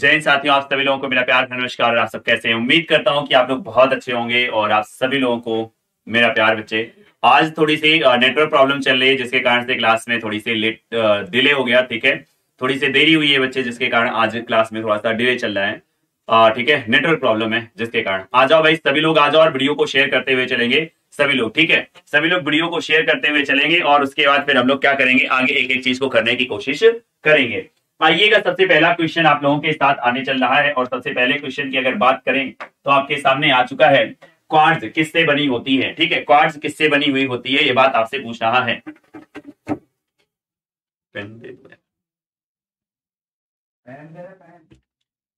जय साथियों आप सभी लोगों को मेरा प्यार नमस्कार आप सब कैसे हैं उम्मीद करता हूं कि आप लोग बहुत अच्छे होंगे और आप सभी लोगों को मेरा प्यार बच्चे आज थोड़ी सी नेटवर्क प्रॉब्लम चल रही है जिसके कारण से क्लास में थोड़ी सी लेट डिले हो गया ठीक है थोड़ी सी देरी हुई है बच्चे जिसके कारण आज क्लास में थोड़ा सा डिले चल रहा है ठीक है नेटवर्क प्रॉब्लम है जिसके कारण आ जाओ भाई सभी लोग आ जाओ और वीडियो को शेयर करते हुए चलेंगे सभी लोग ठीक है सभी लोग वीडियो को शेयर करते हुए चलेंगे और उसके बाद फिर हम लोग क्या करेंगे आगे एक एक चीज को करने की कोशिश करेंगे आइएगा सबसे पहला क्वेश्चन आप लोगों के साथ आने चल रहा है और सबसे पहले क्वेश्चन की अगर बात करें तो आपके सामने आ चुका है क्वार्ज किससे बनी होती है ठीक है क्वार्ज किससे बनी हुई होती है ये बात आपसे पूछ रहा है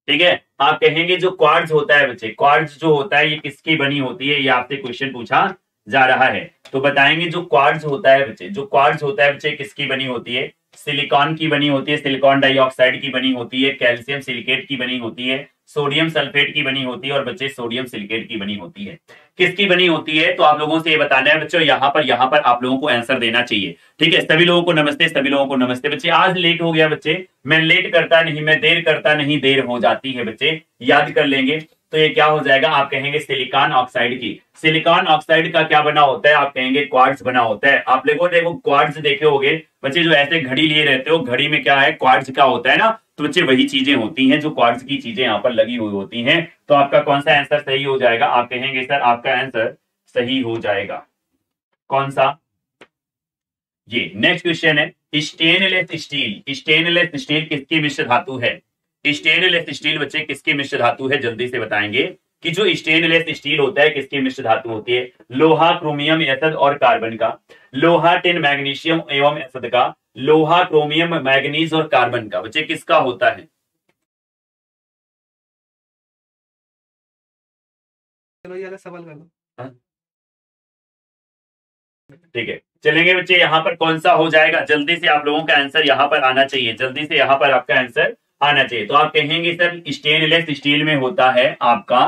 ठीक है आप कहेंगे जो क्वार्ज होता है बच्चे क्वार्ज जो होता है ये किसकी बनी होती है ये आपसे क्वेश्चन पूछा जा रहा है तो बताएंगे जो क्वार्ज होता है बच्चे जो क्वार्ज होता है बच्चे किसकी बनी होती है सिलिकॉन की बनी होती है सिलिकॉन डाइऑक्साइड की बनी होती है कैल्शियम सिलिकेट की बनी होती है सोडियम सल्फेट की बनी होती है और बच्चे सोडियम सिलिकेट की बनी होती है किसकी बनी होती है तो आप लोगों से ये बताना है बच्चों यहाँ पर यहाँ पर आप लोगों को आंसर देना चाहिए ठीक है सभी लोगों को नमस्ते सभी लोगों को नमस्ते बच्चे आज लेट हो गया बच्चे मैं लेट करता नहीं मैं देर करता नहीं देर हो जाती है बच्चे याद कर लेंगे तो ये क्या हो जाएगा आप कहेंगे सिलिकॉन ऑक्साइड की सिलिकॉन ऑक्साइड का क्या बना होता है आप कहेंगे क्वार्ट्स बना होता है आप लोगों ने वो क्वार्ट्स देखे होंगे बच्चे जो ऐसे घड़ी लिए रहते हो घड़ी में क्या है क्वार्ट्स का होता है ना तो बच्चे वही चीजें होती हैं जो क्वार्ट्स की चीजें यहाँ पर लगी हुई होती है तो आपका कौन सा आंसर सही हो जाएगा आप कहेंगे सर आपका आंसर सही हो जाएगा कौन सा ये नेक्स्ट क्वेश्चन है स्टेनलेस स्टील स्टेनलेस स्टील किसकी मिश्र धातु है स्टेनलेस स्टील बच्चे किसकी मिश्र धातु है जल्दी से बताएंगे कि जो स्टेनलेस स्टील होता है किसकी मिश्र धातु होती है लोहा क्रोमियम एसद और कार्बन का लोहा टेन मैग्नीशियम एवं एसद का लोहा क्रोमियम मैग्नीज और कार्बन का बच्चे किसका होता है हाँ। ठीक है चलेंगे बच्चे यहाँ पर कौन सा हो जाएगा जल्दी से आप लोगों का आंसर यहाँ पर आना चाहिए जल्दी से यहाँ पर आपका आंसर आना चाहिए तो आप कहेंगे सर स्टेनलेस स्टील में होता है आपका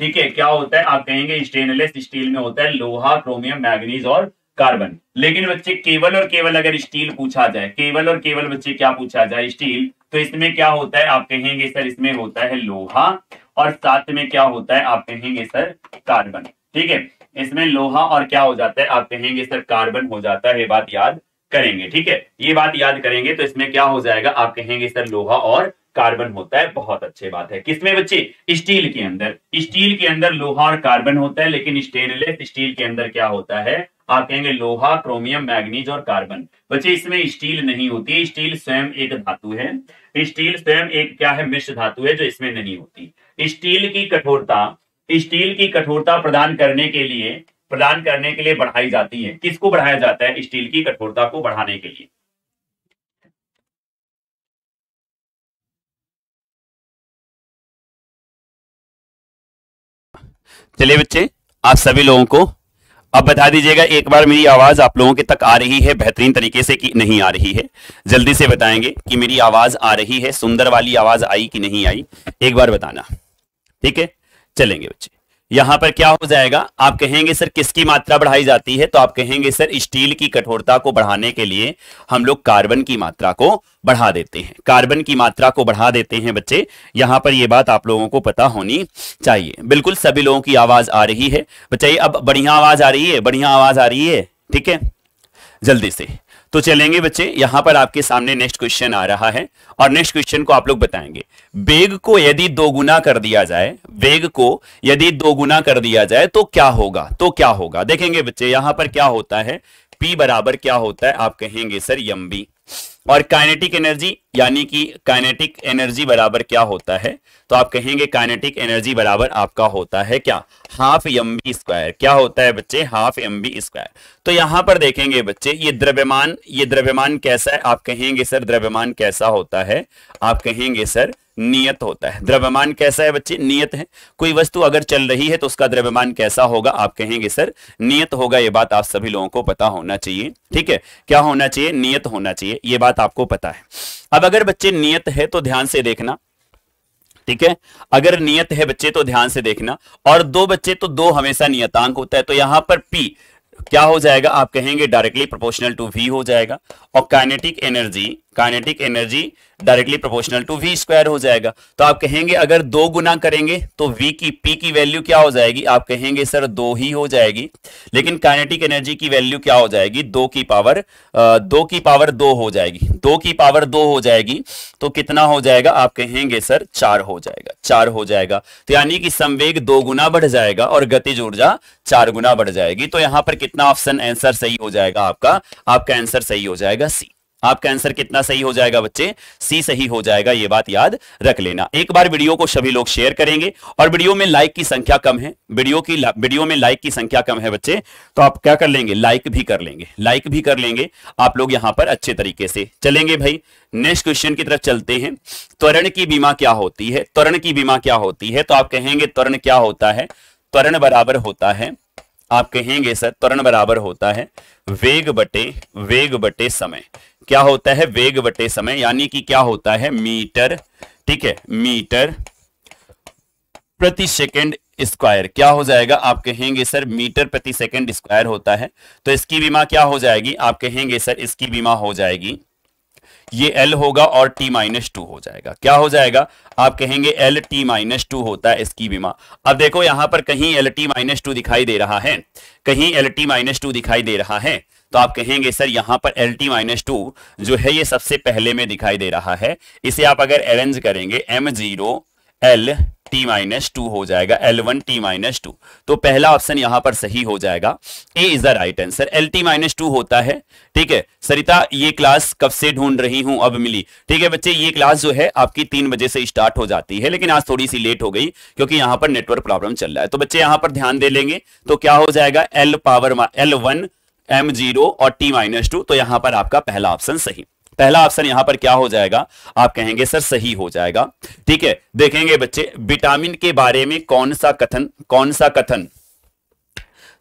ठीक है क्या होता है आप कहेंगे स्टेनलेस स्टील में होता है लोहा क्रोमियम मैग्नीज और कार्बन लेकिन बच्चे केवल और केवल अगर स्टील पूछा जाए केवल और केवल बच्चे क्या पूछा जाए स्टील तो इसमें क्या होता है आप कहेंगे सर इसमें होता है लोहा और साथ में क्या होता है आप कहेंगे सर कार्बन ठीक है इसमें लोहा और क्या हो जाता है आप कहेंगे सर कार्बन हो जाता है बात याद करेंगे ठीक है ये बात याद करेंगे तो इसमें क्या हो जाएगा आप कहेंगे सर लोहा और कार्बन होता है बहुत अच्छी बात है किसमें बच्चे स्टील के अंदर स्टील के अंदर लोहा और कार्बन होता है लेकिन स्टेनलेस स्टील के अंदर क्या होता है आप कहेंगे लोहा क्रोमियम मैग्नीज और कार्बन बच्चे इसमें स्टील नहीं होती स्टील स्वयं एक धातु है स्टील स्वयं एक क्या है मिश्र धातु है जो इसमें नहीं होती स्टील की कठोरता स्टील की कठोरता प्रदान करने के लिए प्रदान करने के लिए बढ़ाई जाती है किसको बढ़ाया जाता है स्टील की कठोरता को बढ़ाने के लिए चलिए बच्चे आप सभी लोगों को अब बता दीजिएगा एक बार मेरी आवाज आप लोगों के तक आ रही है बेहतरीन तरीके से कि नहीं आ रही है जल्दी से बताएंगे कि मेरी आवाज आ रही है सुंदर वाली आवाज आई कि नहीं आई एक बार बताना ठीक है चलेंगे बच्चे यहां पर क्या हो जाएगा आप कहेंगे सर किसकी मात्रा बढ़ाई जाती है तो आप कहेंगे सर स्टील की कठोरता को बढ़ाने के लिए हम लोग कार्बन की मात्रा को बढ़ा देते हैं कार्बन की मात्रा को बढ़ा देते हैं बच्चे यहां पर यह बात आप लोगों को पता होनी चाहिए बिल्कुल सभी लोगों की आवाज आ रही है बच्चा अब बढ़िया आवाज आ रही है बढ़िया आवाज आ रही है ठीक है जल्दी से तो चलेंगे बच्चे यहां पर आपके सामने नेक्स्ट क्वेश्चन आ रहा है और नेक्स्ट क्वेश्चन को आप लोग बताएंगे वेग को यदि दो गुना कर दिया जाए वेग को यदि दो गुना कर दिया जाए तो क्या होगा तो क्या होगा देखेंगे बच्चे यहां पर क्या होता है पी बराबर क्या होता है आप कहेंगे सर यम बी और काइनेटिक एनर्जी यानी कि काइनेटिक एनर्जी बराबर क्या होता है तो आप कहेंगे काइनेटिक एनर्जी बराबर आपका होता है क्या हाफ एम बी स्क्वायर क्या होता है बच्चे हाफ एम बी स्क्वायर तो यहां पर देखेंगे बच्चे ये द्रव्यमान ये द्रव्यमान कैसा है आप कहेंगे सर द्रव्यमान कैसा होता है आप कहेंगे सर नियत होता है द्रव्यमान कैसा है बच्चे नियत है कोई वस्तु अगर चल रही है तो उसका द्रव्यमान कैसा होगा आप कहेंगे सर नियत होगा ये बात आप सभी लोगों को पता होना चाहिए ठीक है क्या होना चाहिए नियत होना चाहिए ये बात आपको पता है अब अगर बच्चे नियत है तो ध्यान से देखना ठीक है अगर नियत है बच्चे तो ध्यान से देखना और दो बच्चे तो दो हमेशा नियतांक होता है तो यहां पर पी क्या हो जाएगा आप कहेंगे डायरेक्टली प्रोपोर्शनल टू वी हो जाएगा और kinetic energy kinetic energy directly proportional to V square हो जाएगा तो आप कहेंगे अगर दो गुना करेंगे तो वी की पी की वैल्यू क्या हो जाएगी आप कहेंगे सर दो ही हो जाएगी लेकिन काइनेटिक एनर्जी की वैल्यू क्या हो जाएगी दो की पावर दो की पावर दो हो जाएगी दो की पावर दो हो जाएगी तो कितना हो जाएगा आप कहेंगे सर चार हो जाएगा चार हो जाएगा तो यानी कि संवेग दो गुना बढ़ जाएगा और गतिज ऊर्जा चार गुना बढ़ जाएगी तो यहां पर कितना ऑप्शन आंसर सही हो जाएगा आपका आपका आंसर सही हो जाएगा सी आपका आंसर कितना सही हो जाएगा बच्चे सी सही हो जाएगा ये बात याद रख लेना एक बार वीडियो को सभी लोग शेयर करेंगे और वीडियो में लाइक की संख्या कम है वीडियो की वीडियो में लाइक की संख्या कम है बच्चे तो आप क्या कर लेंगे लाइक भी कर लेंगे लाइक भी कर लेंगे आप लोग यहां पर अच्छे तरीके से चलेंगे भाई नेक्स्ट क्वेश्चन की तरफ चलते हैं त्वरण की बीमा क्या होती है त्वरण की बीमा क्या होती है तो आप कहेंगे त्वरण क्या होता है त्वरण बराबर होता है आप कहेंगे सर त्वरण बराबर होता है वेग बटे वेग बटे समय क्या होता है वेग बटे समय यानी कि क्या होता है मीटर ठीक है मीटर प्रति सेकेंड स्क्वायर क्या हो जाएगा आप कहेंगे सर मीटर प्रति सेकंड स्क्वायर होता है तो इसकी बीमा क्या हो जाएगी आप कहेंगे सर इसकी बीमा हो जाएगी ये एल होगा और टी माइनस टू हो जाएगा क्या हो जाएगा आप कहेंगे एल टी माइनस टू होता है इसकी बीमा अब देखो यहां पर कहीं एल टी माइनस टू दिखाई दे रहा है कहीं एल टी माइनस टू दिखाई दे रहा है तो आप कहेंगे सर यहां पर एल टी माइनस टू जो है ये सबसे पहले में दिखाई दे रहा है इसे आप अगर अरेंज करेंगे M zero L T minus two हो जाएगा L one T minus two तो पहला ऑप्शन यहां पर सही हो जाएगा A is the right answer L T minus two होता है ठीक है सरिता ये क्लास कब से ढूंढ रही हूं अब मिली ठीक है बच्चे ये क्लास जो है आपकी तीन बजे से स्टार्ट हो जाती है लेकिन आज थोड़ी सी लेट हो गई क्योंकि यहां पर नेटवर्क प्रॉब्लम चल रहा है तो बच्चे यहां पर ध्यान दे लेंगे तो क्या हो जाएगा L power L one M zero और टी माइनस टू तो यहां पर आपका पहला ऑप्शन सही पहला ऑप्शन यहां पर क्या हो जाएगा आप कहेंगे सर सही हो जाएगा ठीक है देखेंगे बच्चे विटामिन के बारे में कौन सा कथन कौन सा कथन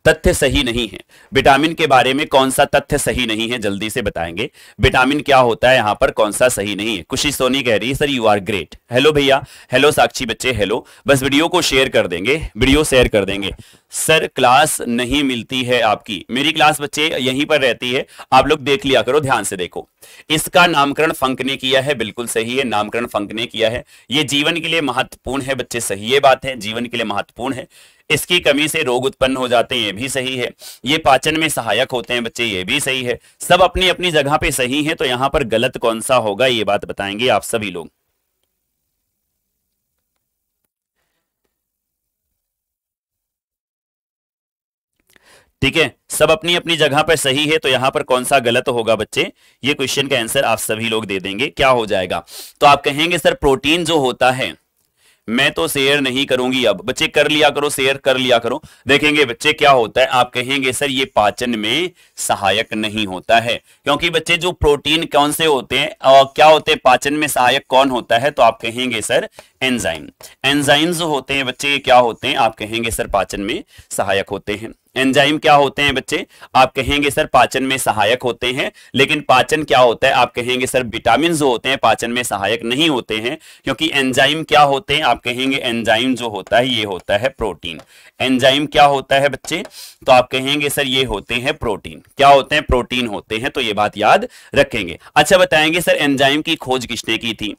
तथ्य सही नहीं है विटामिन के बारे में कौन सा तथ्य सही नहीं है जल्दी से बताएंगे विटामिन क्या होता है यहां पर कौन सा सही नहीं है खुशी सोनी कह रही है sir you are great hello भैया हेलो साक्षी बच्चे हेलो बस वीडियो को शेयर कर देंगे वीडियो शेयर कर देंगे सर क्लास नहीं मिलती है आपकी मेरी क्लास बच्चे यहीं पर रहती है आप लोग देख लिया करो ध्यान से देखो इसका नामकरण फंक ने किया है बिल्कुल सही है नामकरण फंक ने किया है ये जीवन के लिए महत्वपूर्ण है बच्चे सही ये बात है जीवन के लिए महत्वपूर्ण है इसकी कमी से रोग उत्पन्न हो जाते हैं ये भी सही है ये पाचन में सहायक होते हैं बच्चे ये भी सही है सब अपनी अपनी जगह पे सही है तो यहां पर गलत कौन सा होगा ये बात बताएंगे आप सभी लोग ठीक है सब अपनी अपनी जगह पर सही है तो यहां पर कौन सा गलत होगा बच्चे ये क्वेश्चन का आंसर आप सभी लोग दे देंगे क्या हो जाएगा तो आप कहेंगे सर प्रोटीन जो होता है मैं तो शेयर नहीं करूंगी अब बच्चे कर लिया करो शेयर कर लिया करो देखेंगे बच्चे क्या होता है आप कहेंगे सर ये पाचन में सहायक नहीं होता है क्योंकि बच्चे जो प्रोटीन कौन से होते हैं और क्या होते हैं पाचन में सहायक कौन होता है तो आप कहेंगे सर एंजाइम एंजाइम जो होते हैं बच्चे ये क्या होते हैं आप कहेंगे सर पाचन में सहायक होते हैं एंजाइम क्या होते हैं बच्चे आप कहेंगे सर पाचन में सहायक होते हैं लेकिन पाचन क्या होता है आप कहेंगे सर विटामिन जो होते हैं पाचन में सहायक नहीं होते हैं क्योंकि एंजाइम क्या होते हैं आप कहेंगे एंजाइम जो होता है ये होता है प्रोटीन एंजाइम क्या होता है बच्चे तो आप कहेंगे सर ये होते हैं प्रोटीन क्या होते हैं प्रोटीन होते हैं तो ये बात याद रखेंगे अच्छा बताएंगे सर एंजाइम की खोज किसने की थी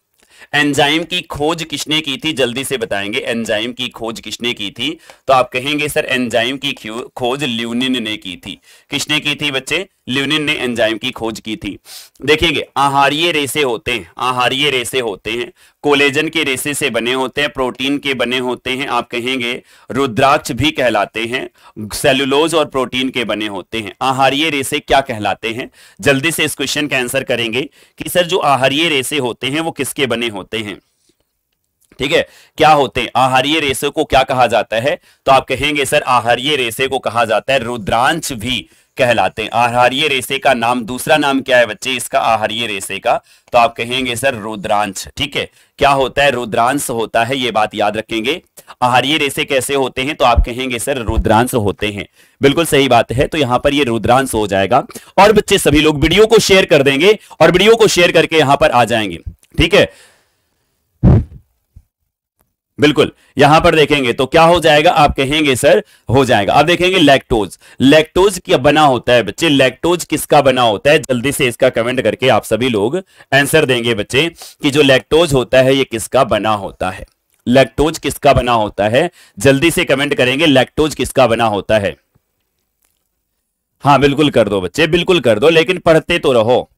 एंजाइम की खोज किसने की थी जल्दी से बताएंगे एंजाइम की खोज किसने की थी तो आप कहेंगे सर एंजाइम की खोज ल्यूनिन ने की थी किसने की थी बच्चे ल्यूनिन ने एंजाइम की खोज की थी देखेंगे आहारीय रेसे होते हैं आहारीय रेसे होते हैं कोलेजन के रेसे से बने होते हैं प्रोटीन के बने होते हैं आप कहेंगे रुद्राक्ष भी कहलाते हैं सेलुलोज और प्रोटीन के बने होते हैं आहारीय रेसे क्या कहलाते हैं जल्दी से इस क्वेश्चन का आंसर करेंगे कि सर जो आहारीय रेसे होते हैं वो किसके बने होते हैं ठीक है क्या होते हैं आहारीय रेसे को क्या कहा जाता है तो आप कहेंगे सर आहारीय रेसे को कहा जाता है रुद्रांश भी कहलाते हैं आहारिय रेशे का नाम दूसरा नाम क्या है बच्चे इसका आहारिय रेशे का तो आप कहेंगे सर रुद्रांश ठीक है क्या होता है रुद्रांश होता है ये बात याद रखेंगे आहारिय रेशे कैसे होते हैं तो आप कहेंगे सर रुद्रांश होते हैं बिल्कुल सही बात है तो यहां पर ये रुद्रांश हो जाएगा और बच्चे सभी लोग वीडियो को शेयर कर देंगे और वीडियो को शेयर करके यहां पर आ जाएंगे ठीक है बिल्कुल यहां पर देखेंगे तो क्या हो जाएगा आप कहेंगे सर हो जाएगा आप देखेंगे लैक्टोज लैक्टोज क्या बना होता है बच्चे लैक्टोज किसका बना होता है जल्दी से इसका कमेंट करके आप सभी लोग आंसर देंगे बच्चे कि जो लैक्टोज होता है ये किसका बना होता है लैक्टोज किसका बना होता है जल्दी से कमेंट करेंगे लैक्टोज किसका बना होता है हाँ बिल्कुल कर दो बच्चे बिल्कुल कर दो लेकिन पढ़ते तो रहो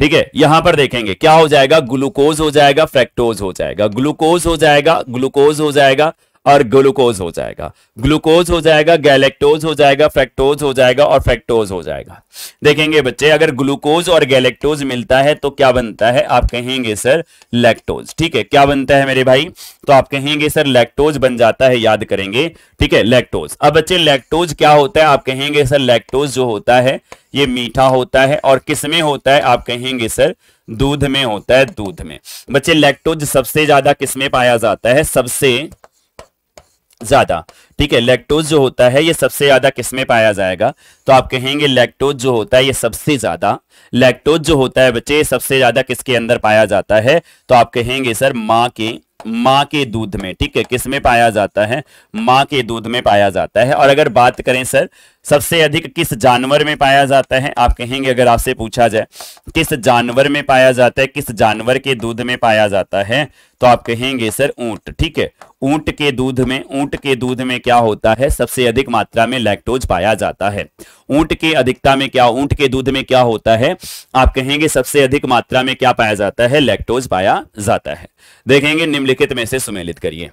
ठीक है यहां पर देखेंगे क्या हो जाएगा ग्लूकोज हो जाएगा फ्रेक्टोज हो जाएगा ग्लूकोज हो जाएगा ग्लूकोज हो जाएगा और ग्लूकोज हो जाएगा ग्लूकोज हो जाएगा गैलेक्टोज हो जाएगा फैक्टोज हो जाएगा और फैक्टोज हो जाएगा देखेंगे बच्चे अगर ग्लूकोज और गैलेक्टोज मिलता है तो क्या बनता है आप कहेंगे सर लैक्टोज ठीक है क्या बनता है मेरे भाई तो आप कहेंगे सर लैक्टोज बन जाता है याद करेंगे ठीक है लैक्टोज अब बच्चे लैक्टोज क्या होता है आप कहेंगे सर लैक्टोज जो होता है ये मीठा होता है और किस में होता है आप कहेंगे सर दूध में होता है दूध में बच्चे लैक्टोज सबसे ज्यादा किसमें पाया जाता है सबसे ज़्यादा ठीक है लैक्टोज जो होता है ये सबसे ज़्यादा किसमें पाया जाएगा तो आप कहेंगे लैक्टोज जो होता है ये सबसे ज़्यादा लैक्टोज जो होता है बच्चे सबसे ज़्यादा किसके अंदर पाया जाता है तो आप कहेंगे सर माँ के माँ के दूध में ठीक है किस में पाया जाता है माँ के दूध में पाया जाता है और अगर बात करें सर सबसे अधिक किस जानवर में पाया जाता है आप कहेंगे अगर आपसे पूछा जाए किस जानवर में पाया जाता है किस जानवर के दूध में पाया जाता है तो आप कहेंगे सर ऊंट ठीक है ऊंट के दूध में ऊंट के दूध में क्या होता है सबसे अधिक मात्रा में लैक्टोज पाया जाता है ऊंट के अधिकता में क्या ऊंट के दूध में क्या होता है आप कहेंगे सबसे अधिक मात्रा में क्या पाया जाता है लैक्टोज पाया जाता है देखेंगे निम्नलिखित में से सुमेलित करिए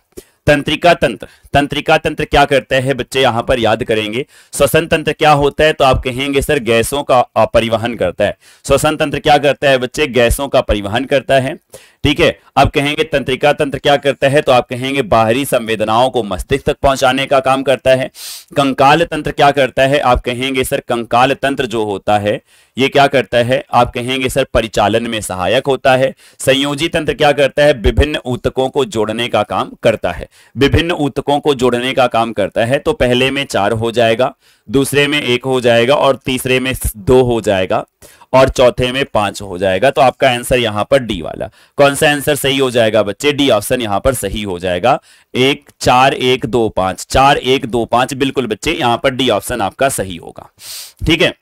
तंत्रिका तंत्र तंत्रिका तंत्र क्या करता है बच्चे यहां पर याद करेंगे श्वसन तंत्र क्या होता है तो आप कहेंगे सर गैसों का परिवहन करता है श्वसन तंत्र क्या करता है बच्चे गैसों का परिवहन करता है ठीक है अब कहेंगे तंत्रिका तंत्र क्या करता है तो आप कहेंगे बाहरी संवेदनाओं को मस्तिष्क तक पहुंचाने का काम करता है कंकाल तंत्र क्या करता है आप कहेंगे सर कंकाल तंत्र जो होता है ये क्या करता है आप कहेंगे सर परिचालन में सहायक होता है संयोजी तंत्र क्या करता है विभिन्न ऊतकों को जोड़ने का काम करता है विभिन्न ऊतकों को जोड़ने का काम करता है तो पहले में चार हो जाएगा दूसरे में एक हो जाएगा और तीसरे में दो हो जाएगा और चौथे में पांच हो जाएगा तो आपका आंसर यहां पर डी वाला कौन सा आंसर सही हो जाएगा बच्चे डी ऑप्शन यहां पर सही हो जाएगा एक चार एक दो पांच चार एक दो पांच बिल्कुल बच्चे यहां पर डी ऑप्शन आपका सही होगा ठीक है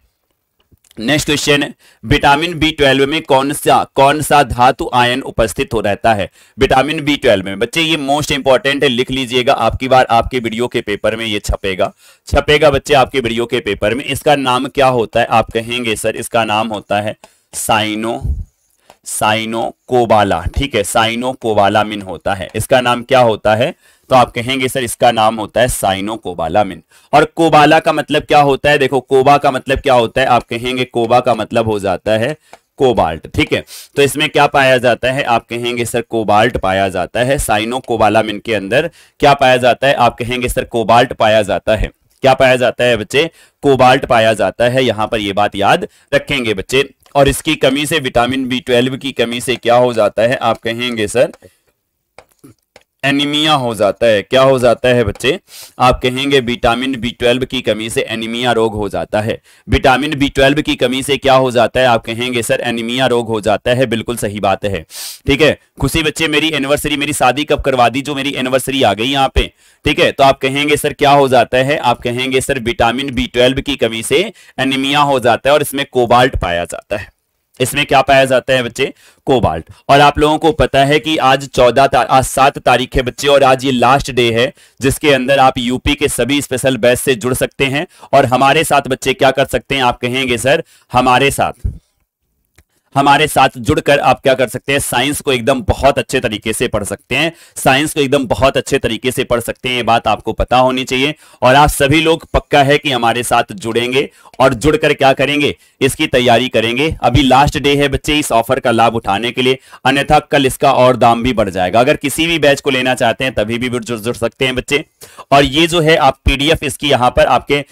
next question vitamin B twelve में कौन सा कौन सा धातु आयन उपस्थित हो रहता है विटामिन बी ट्वेल्व में बच्चे ये मोस्ट इंपॉर्टेंट है लिख लीजिएगा आपकी बार आपके वीडियो के पेपर में ये छपेगा छपेगा बच्चे आपके वीडियो के पेपर में इसका नाम क्या होता है आप कहेंगे सर इसका नाम होता है साइनो साइनो कोबाला ठीक है साइनो कोबालामिन होता है इसका नाम क्या होता है तो आप कहेंगे सर इसका नाम होता है साइनो कोबालामिन और कोबाला का मतलब क्या होता है देखो कोबा का मतलब क्या होता है आप कहेंगे कोबा का मतलब हो जाता है कोबाल्ट ठीक है तो इसमें क्या पाया जाता है आप कहेंगे सर कोबाल्ट पाया जाता है साइनो कोबालामिन के अंदर क्या पाया जाता है आप कहेंगे सर कोबाल्ट पाया जाता है क्या पाया जाता है बच्चे कोबाल्ट पाया जाता है यहां पर ये बात याद रखेंगे बच्चे और इसकी कमी से विटामिन बी ट्वेल्व की कमी से क्या हो जाता है आप कहेंगे सर एनीमिया हो जाता है क्या हो जाता है बच्चे आप कहेंगे विटामिन बी ट्वेल्व की कमी से एनीमिया रोग हो जाता है विटामिन बी ट्वेल्व की कमी से क्या हो जाता है आप कहेंगे सर एनीमिया रोग हो जाता है बिल्कुल सही बात है ठीक है खुशी बच्चे मेरी एनिवर्सरी मेरी शादी कब करवा दी जो मेरी एनिवर्सरी आ गई यहाँ पे ठीक है तो आप कहेंगे सर क्या हो जाता है आप कहेंगे सर विटामिन बी ट्वेल्व की कमी से एनीमिया हो जाता है और इसमें कोबाल्ट पाया जाता है इसमें क्या पाया जाता है बच्चे कोबाल्ट और आप लोगों को पता है कि आज चौदह आज सात तारीख है बच्चे और आज ये लास्ट डे है जिसके अंदर आप यूपी के सभी स्पेशल बैच से जुड़ सकते हैं और हमारे साथ बच्चे क्या कर सकते हैं आप कहेंगे सर हमारे साथ हमारे साथ जुड़कर आप क्या कर सकते हैं साइंस को एकदम बहुत अच्छे तरीके से पढ़ सकते हैं साइंस को एकदम बहुत अच्छे तरीके से पढ़ सकते हैं ये बात आपको पता होनी चाहिए और आप सभी लोग पक्का है कि हमारे साथ जुड़ेंगे और जुड़कर क्या करेंगे इसकी तैयारी करेंगे अभी लास्ट डे है बच्चे इस ऑफर का लाभ उठाने के लिए अन्यथा कल इसका और दाम भी बढ़ जाएगा अगर किसी भी बैच को लेना चाहते हैं तभी भी जुड़ जुड़ सकते हैं बच्चे और ये जो है आप पीडीएफ इसकी यहाँ पर आपके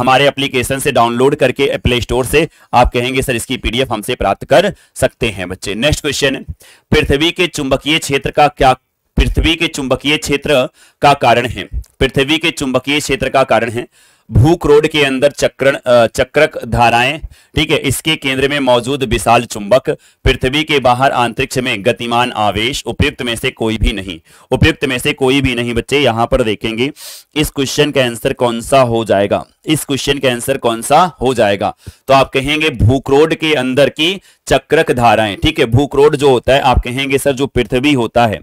हमारे अप्लीकेशन से डाउनलोड करके प्ले स्टोर से आप कहेंगे सर इसकी पीडीएफ हमसे प्राप्त कर सकते हैं बच्चे नेक्स्ट क्वेश्चन पृथ्वी के चुंबकीय क्षेत्र का क्या पृथ्वी के चुंबकीय क्षेत्र का कारण है पृथ्वी के चुंबकीय क्षेत्र का कारण है भूक्रोड के अंदर चक्रण चक्रक धाराएं ठीक है इसके केंद्र में मौजूद विशाल चुंबक पृथ्वी के बाहर अंतरिक्ष में गतिमान आवेश उपयुक्त में से कोई भी नहीं उपयुक्त में से कोई भी नहीं बच्चे यहां पर देखेंगे इस क्वेश्चन का आंसर कौन सा हो जाएगा इस क्वेश्चन का आंसर कौन सा हो जाएगा तो आप कहेंगे भूक्रोड के अंदर की चक्रक धाराएं ठीक है भूक्रोड जो होता है आप कहेंगे सर जो पृथ्वी होता है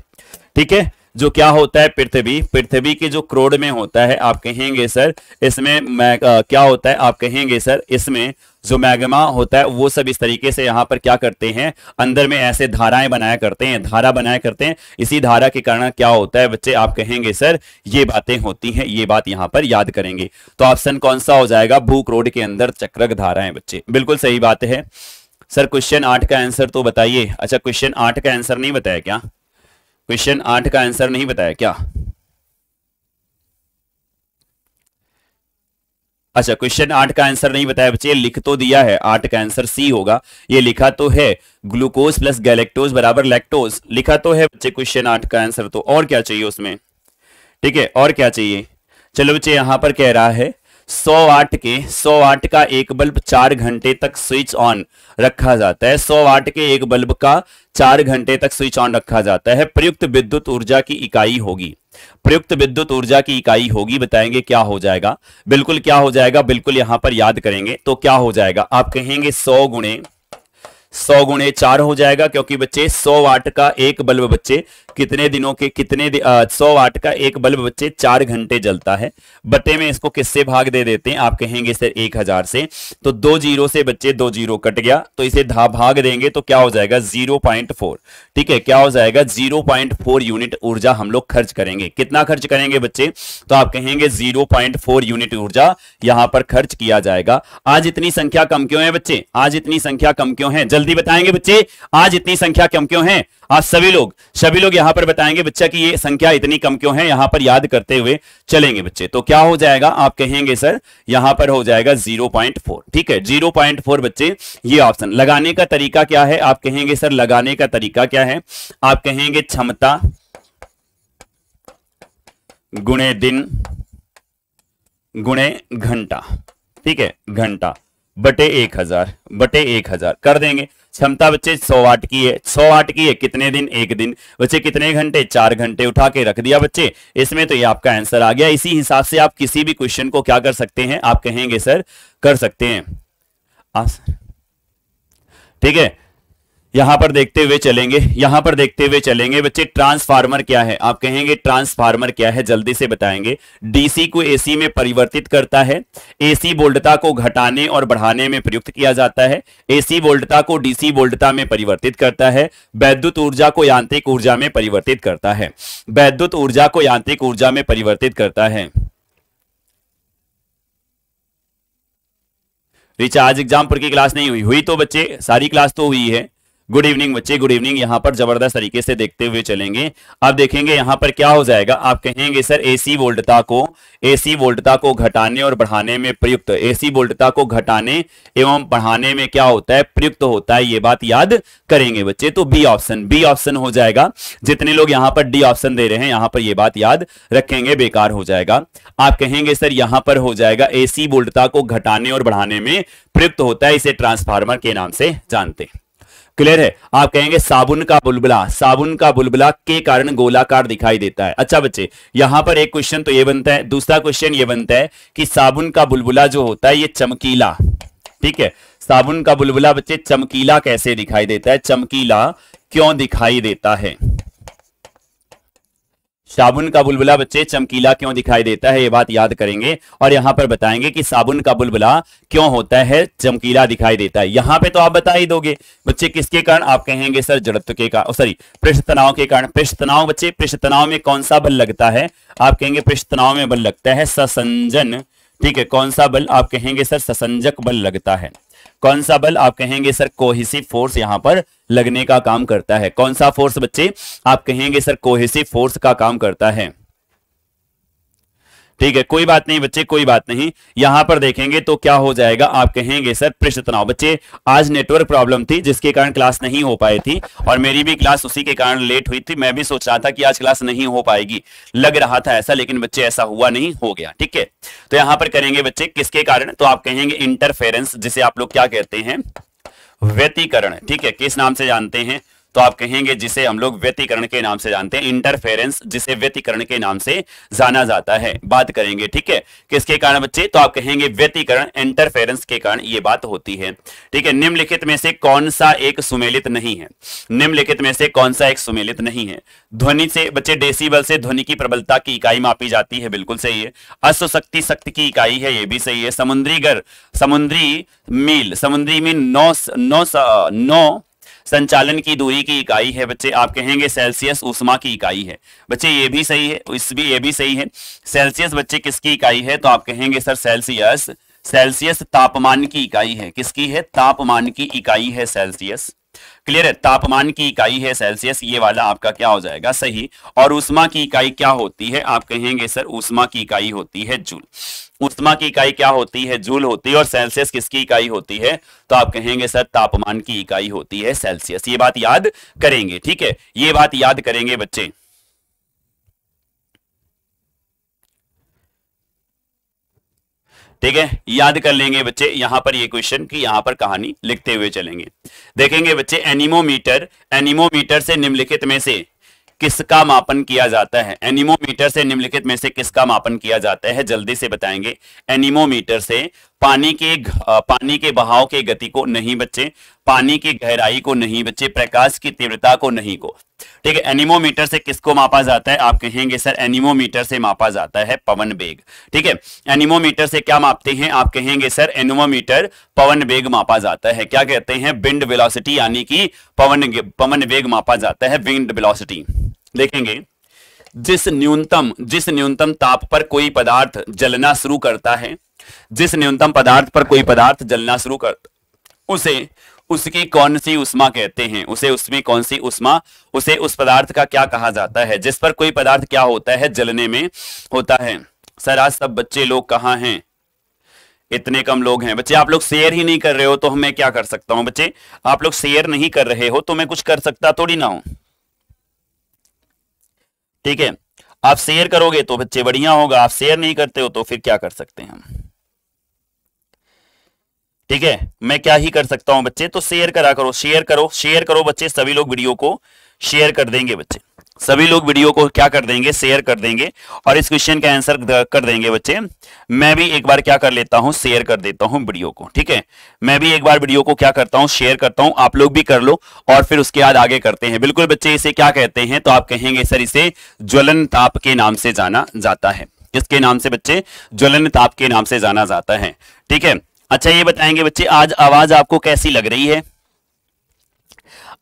ठीक है जो क्या होता है पृथ्वी पृथ्वी के जो क्रोड में होता है आप कहेंगे सर इसमें क्या होता है आप कहेंगे सर इसमें जो मैग्मा होता है वो सब इस तरीके से यहाँ पर क्या करते हैं अंदर में ऐसे धाराएं बनाया करते हैं धारा बनाया करते हैं इसी धारा के कारण क्या होता है बच्चे आप कहेंगे सर ये बातें होती हैं ये बात यहाँ पर याद करेंगे तो ऑप्शन कौन सा हो जाएगा भू क्रोड के अंदर चक्रक धाराएं बच्चे बिल्कुल सही बात है सर क्वेश्चन आठ का आंसर तो बताइए अच्छा क्वेश्चन आठ का आंसर नहीं बताया क्या क्वेश्चन आठ का आंसर नहीं बताया क्या अच्छा क्वेश्चन आठ का आंसर नहीं बताया बच्चे लिख तो दिया है आठ का आंसर सी होगा ये लिखा तो है ग्लूकोज प्लस गैलेक्टोज बराबर लैक्टोज लिखा तो है बच्चे क्वेश्चन आठ का आंसर तो और क्या चाहिए उसमें ठीक है और क्या चाहिए चलो बच्चे यहां पर कह रहा है सौ वाट के सौ वाट का एक बल्ब चार घंटे तक स्विच ऑन रखा जाता है सौ वाट के एक बल्ब का चार घंटे तक स्विच ऑन रखा जाता है प्रयुक्त विद्युत ऊर्जा की इकाई होगी प्रयुक्त विद्युत ऊर्जा की इकाई होगी बताएंगे क्या हो जाएगा बिल्कुल क्या हो जाएगा बिल्कुल यहां पर याद करेंगे तो क्या हो जाएगा आप कहेंगे सौ गुणे सौ गुणे चार हो जाएगा क्योंकि बच्चे सौ वाट का एक बल्ब बच्चे कितने दिनों के कितने सौ वाट का एक बल्ब बच्चे चार घंटे जलता है बटे में इसको किससे भाग दे देते हैं आप कहेंगे सर एक हजार से तो दो जीरो से बच्चे दो जीरो कट गया तो इसे धा भाग देंगे तो क्या हो जाएगा जीरो पॉइंट फोर ठीक है क्या हो जाएगा जीरो पॉइंट फोर यूनिट ऊर्जा हम लोग खर्च करेंगे कितना खर्च करेंगे बच्चे तो आप कहेंगे जीरो पॉइंट फोर यूनिट ऊर्जा यहां पर खर्च किया जाएगा आज इतनी संख्या कम क्यों है बच्चे आज इतनी संख्या कम क्यों है जल जल्दी बताएंगे बच्चे आज इतनी संख्या कम क्यों है आज सभी लोग सभी लोग यहां पर बताएंगे बच्चा कि ये संख्या इतनी कम क्यों है यहां पर याद करते हुए चलेंगे बच्चे तो क्या हो जाएगा आप कहेंगे सर यहां पर हो जाएगा 0.4 ठीक है 0.4 बच्चे ये ऑप्शन लगाने का तरीका क्या है आप कहेंगे सर लगाने का तरीका क्या है आप कहेंगे क्षमता गुणे दिन गुणे घंटा ठीक है घंटा बटे एक हजार बटे एक हजार कर देंगे क्षमता बच्चे सौ वाट की है सौ वाट की है कितने दिन एक दिन बच्चे कितने घंटे चार घंटे उठा के रख दिया बच्चे इसमें तो ये आपका आंसर आ गया इसी हिसाब से आप किसी भी क्वेश्चन को क्या कर सकते हैं आप कहेंगे सर कर सकते हैं ठीक है यहां पर देखते हुए चलेंगे यहां पर देखते हुए चलेंगे बच्चे ट्रांसफार्मर क्या है आप कहेंगे ट्रांसफार्मर क्या है जल्दी से बताएंगे डीसी को एसी में परिवर्तित करता है एसी वोल्टता को घटाने और बढ़ाने में प्रयुक्त किया जाता है एसी वोल्टता को डीसी वोल्टता में परिवर्तित करता है वैद्युत ऊर्जा को यांत्रिक ऊर्जा में परिवर्तित करता है वैद्युत ऊर्जा को यांत्रिक ऊर्जा में परिवर्तित करता है रिचार्ज एग्जाम पर की क्लास नहीं हुई हुई तो बच्चे सारी क्लास तो हुई है गुड इवनिंग बच्चे गुड इवनिंग यहाँ पर जबरदस्त तरीके से देखते हुए चलेंगे अब देखेंगे यहाँ पर क्या हो जाएगा आप कहेंगे सर एसी वोल्टता को एसी वोल्टता को घटाने और बढ़ाने में प्रयुक्त एसी वोल्टता को घटाने एवं बढ़ाने में क्या होता है प्रयुक्त होता है ये बात याद करेंगे बच्चे तो बी ऑप्शन बी ऑप्शन हो जाएगा जितने लोग यहाँ पर डी ऑप्शन दे रहे हैं यहाँ पर ये बात याद रखेंगे बेकार हो जाएगा आप कहेंगे सर यहाँ पर हो जाएगा एसी वोल्टता को घटाने और बढ़ाने में प्रयुक्त होता है इसे ट्रांसफार्मर के नाम से जानते हैं क्लियर है आप कहेंगे साबुन का बुलबुला साबुन का बुलबुला के कारण गोलाकार दिखाई देता है अच्छा बच्चे यहां पर एक क्वेश्चन तो ये बनता है दूसरा क्वेश्चन ये बनता है कि साबुन का बुलबुला जो होता है ये चमकीला ठीक है साबुन का बुलबुला बच्चे चमकीला कैसे दिखाई देता है चमकीला क्यों दिखाई देता है साबुन का बुलबुला बच्चे चमकीला क्यों दिखाई देता है ये बात याद करेंगे और यहां पर बताएंगे कि साबुन का बुलबुला क्यों होता है चमकीला दिखाई देता है यहां पे तो आप बता ही दोगे बच्चे किसके कारण आप कहेंगे सर जड़त्व के कारण सॉरी पृष्ठ तनाव के कारण पृष्ठ तनाव बच्चे पृष्ठ तनाव में कौन सा बल लगता है आप कहेंगे पृष्ठ तनाव में बल लगता है ससंजन ठीक है कौन सा बल आप कहेंगे सर ससंजक बल लगता है कौन सा बल आप कहेंगे सर कोहिसिव फोर्स यहां पर लगने का काम करता है कौन सा फोर्स बच्चे आप कहेंगे सर कोहेसिव फोर्स का काम करता है ठीक है कोई बात नहीं बच्चे कोई बात नहीं यहां पर देखेंगे तो क्या हो जाएगा आप कहेंगे सर पृष्ठ तनाव बच्चे आज नेटवर्क प्रॉब्लम थी जिसके कारण क्लास नहीं हो पाई थी और मेरी भी क्लास उसी के कारण लेट हुई थी मैं भी सोच रहा था कि आज क्लास नहीं हो पाएगी लग रहा था ऐसा लेकिन बच्चे ऐसा हुआ नहीं हो गया ठीक है तो यहां पर करेंगे बच्चे किसके कारण तो आप कहेंगे इंटरफेरेंस जिसे आप लोग क्या कहते हैं व्यतीकरण ठीक है किस नाम से जानते हैं तो आप कहेंगे जिसे हम लोग व्यतीकरण के नाम से जानते हैं इंटरफेरेंस जिसे व्यतीकरण के नाम से जाना जाता है बात करेंगे ठीक है किसके कारण बच्चे तो आप कहेंगे व्यतीकरण इंटरफेरेंस के कारण ये बात होती है ठीक है निम्नलिखित में से कौन सा एक सुमेलित नहीं है निम्नलिखित में से कौन सा एक सुमेलित नहीं है ध्वनि से बच्चे डेसीबल से ध्वनि की प्रबलता की इकाई मापी जाती है बिल्कुल सही है अश्वशक्ति शक्ति की इकाई है ये भी सही है समुद्री घर समुद्री मील समुद्री मील नौ नौ नौ संचालन की दूरी की इकाई है बच्चे आप कहेंगे सेल्सियस उष्मा की इकाई है बच्चे ये भी सही है इस भी ये भी सही है सेल्सियस बच्चे किसकी इकाई है तो आप कहेंगे सर सेल्सियस सेल्सियस तापमान की इकाई है किसकी है तापमान की इकाई है सेल्सियस क्लियर है तापमान की इकाई है सेल्सियस ये वाला आपका क्या हो जाएगा सही और उष्मा की इकाई क्या होती है आप कहेंगे सर उष्मा की इकाई होती है जूल उष्मा की इकाई क्या होती है जूल होती है और सेल्सियस किसकी इकाई होती है तो आप कहेंगे सर तापमान की इकाई होती है सेल्सियस ये बात याद करेंगे ठीक है ये बात याद करेंगे बच्चे ठीक है याद कर लेंगे बच्चे यहां पर ये क्वेश्चन की यहां पर कहानी लिखते हुए चलेंगे देखेंगे बच्चे एनिमोमीटर एनिमोमीटर से निम्नलिखित में से किसका मापन किया जाता है एनिमोमीटर से निम्नलिखित में से किसका मापन किया जाता है जल्दी से बताएंगे एनिमोमीटर से पानी के पानी के बहाव के गति को नहीं बच्चे पानी की गहराई को नहीं बच्चे प्रकाश की तीव्रता को नहीं को ठीक है एनिमोमीटर से किसको मापा जाता है आप कहेंगे सर एनिमोमीटर से मापा जाता है पवन बेग ठीक है एनिमोमीटर से क्या मापते हैं आप कहेंगे सर एनिमोमीटर पवन बेग मापा जाता है क्या कहते हैं विंड वेलोसिटी यानी कि पवन पवन वेग मापा जाता है विंड बिलोसिटी देखेंगे जिस न्यूनतम जिस न्यूनतम ताप पर कोई पदार्थ जलना शुरू करता है जिस न्यूनतम पदार्थ पर कोई पदार्थ जलना शुरू कर उसे उसकी कौन सी उष्मा कहते हैं उसे उसमें कौन सी उष्मा उसे उस पदार्थ का क्या कहा जाता है जिस पर कोई पदार्थ क्या होता है जलने में होता है सर आज सब बच्चे लोग कहाँ हैं इतने कम लोग हैं बच्चे आप लोग शेयर ही नहीं कर रहे हो तो मैं क्या कर सकता हूं बच्चे आप लोग शेयर नहीं कर रहे हो तो मैं कुछ कर सकता थोड़ी ना हूं ठीक है आप शेयर करोगे तो बच्चे बढ़िया होगा आप शेयर नहीं करते हो तो फिर क्या कर सकते हैं हम ठीक है मैं क्या ही कर सकता हूं बच्चे तो शेयर करा करो शेयर करो शेयर करो बच्चे सभी लोग वीडियो को शेयर कर देंगे बच्चे सभी लोग वीडियो को क्या कर देंगे शेयर कर देंगे और इस क्वेश्चन का आंसर कर देंगे बच्चे मैं भी एक बार क्या कर लेता हूं शेयर कर देता हूं वीडियो को ठीक है मैं भी एक बार वीडियो को क्या करता हूं शेयर करता हूं आप लोग भी कर लो और फिर उसके बाद आगे करते हैं बिल्कुल बच्चे इसे क्या कहते हैं तो आप कहेंगे सर इसे ज्वलन ताप के नाम से जाना जाता है किसके नाम से बच्चे ज्वलन ताप के नाम से जाना जाता है ठीक है अच्छा ये बताएंगे बच्चे आज आवाज आपको कैसी लग रही है